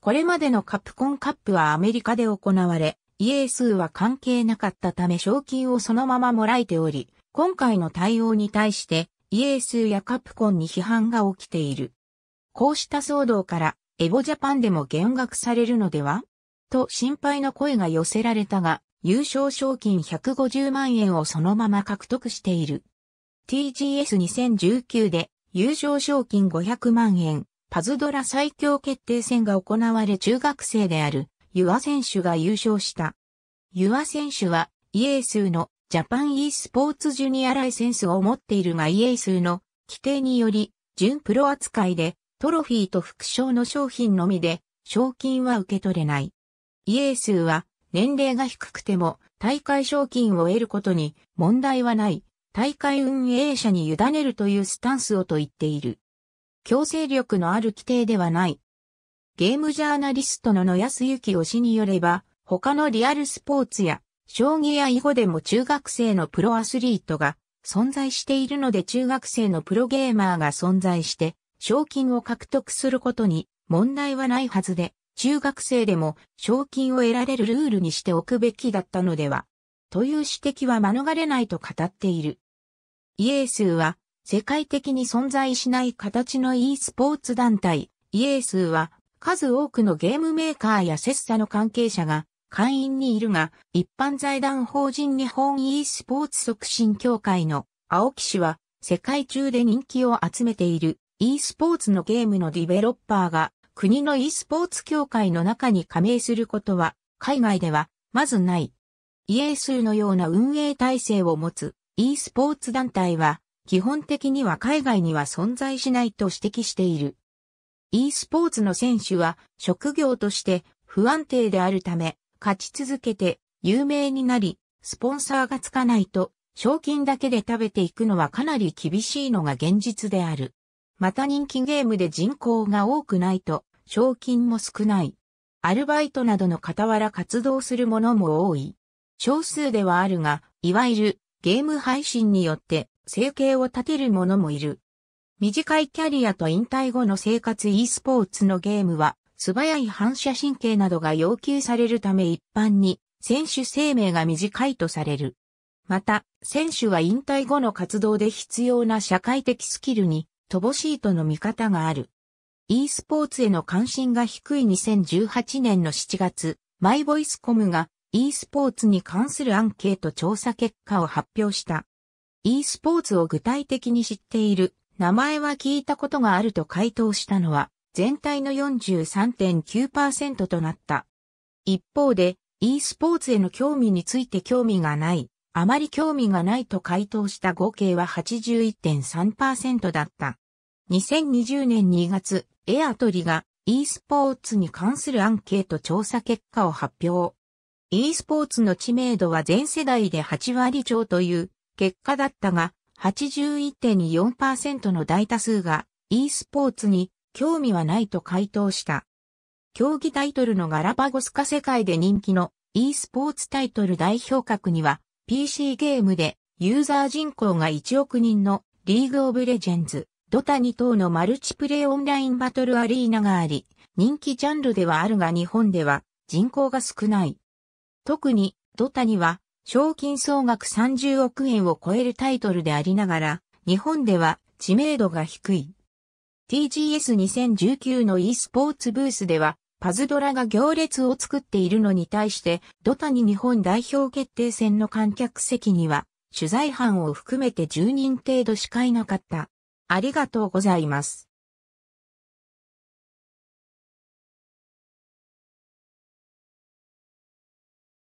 これまでのカプコンカップはアメリカで行われ、イエースは関係なかったため賞金をそのままもらえており、今回の対応に対してイエースやカプコンに批判が起きている。こうした騒動から、エボジャパンでも減額されるのではと心配の声が寄せられたが、優勝賞金150万円をそのまま獲得している。TGS2019 で優勝賞金500万円、パズドラ最強決定戦が行われ中学生であるユア選手が優勝した。ユア選手はイエースのジャパン e スポーツジュニアライセンスを持っているがイエースの規定により準プロ扱いでトロフィーと副賞の商品のみで、賞金は受け取れない。イエースは、年齢が低くても、大会賞金を得ることに問題はない、大会運営者に委ねるというスタンスをと言っている。強制力のある規定ではない。ゲームジャーナリストの野安幸推しによれば、他のリアルスポーツや、将棋や囲碁でも中学生のプロアスリートが存在しているので中学生のプロゲーマーが存在して賞金を獲得することに問題はないはずで、中学生でも賞金を得られるルールにしておくべきだったのでは、という指摘は免れないと語っている。イエースーは世界的に存在しない形の e スポーツ団体、イエースーは数多くのゲームメーカーや切磋の関係者が会員にいるが、一般財団法人日本 e スポーツ促進協会の青木氏は世界中で人気を集めている e スポーツのゲームのディベロッパーが国の e スポーツ協会の中に加盟することは海外ではまずない。イエースのような運営体制を持つ e スポーツ団体は基本的には海外には存在しないと指摘している。e スポーツの選手は職業として不安定であるため勝ち続けて有名になりスポンサーがつかないと賞金だけで食べていくのはかなり厳しいのが現実である。また人気ゲームで人口が多くないと、賞金も少ない。アルバイトなどの傍ら活動する者も多い。少数ではあるが、いわゆるゲーム配信によって生計を立てる者もいる。短いキャリアと引退後の生活 e スポーツのゲームは素早い反射神経などが要求されるため一般に選手生命が短いとされる。また、選手は引退後の活動で必要な社会的スキルに乏しいとの見方がある。e スポーツへの関心が低い2018年の7月、マイボイスコムが e スポーツに関するアンケート調査結果を発表した。e スポーツを具体的に知っている、名前は聞いたことがあると回答したのは、全体の43.9%となった。一方で、e スポーツへの興味について興味がないあまり興味がないと回答した合計は81.3%だった。2020年2月、エアトリが e スポーツに関するアンケート調査結果を発表。e スポーツの知名度は全世代で8割超という結果だったが、81.4%の大多数が e スポーツに興味はないと回答した。競技タイトルのガラパゴス化世界で人気の e スポーツタイトル代表格には PC ゲームでユーザー人口が1億人のリーグオブレジェンズ、ドタ2等のマルチプレイオンラインバトルアリーナがあり、人気ジャンルではあるが日本では人口が少ない。特にドタには賞金総額30億円を超えるタイトルでありながら、日本では知名度が低い。TGS2019 の e スポーツブースではパズドラが行列を作っているのに対して、ドタニ日本代表決定戦の観客席には、取材班を含めて10人程度しかいなかった。ありがとうございます。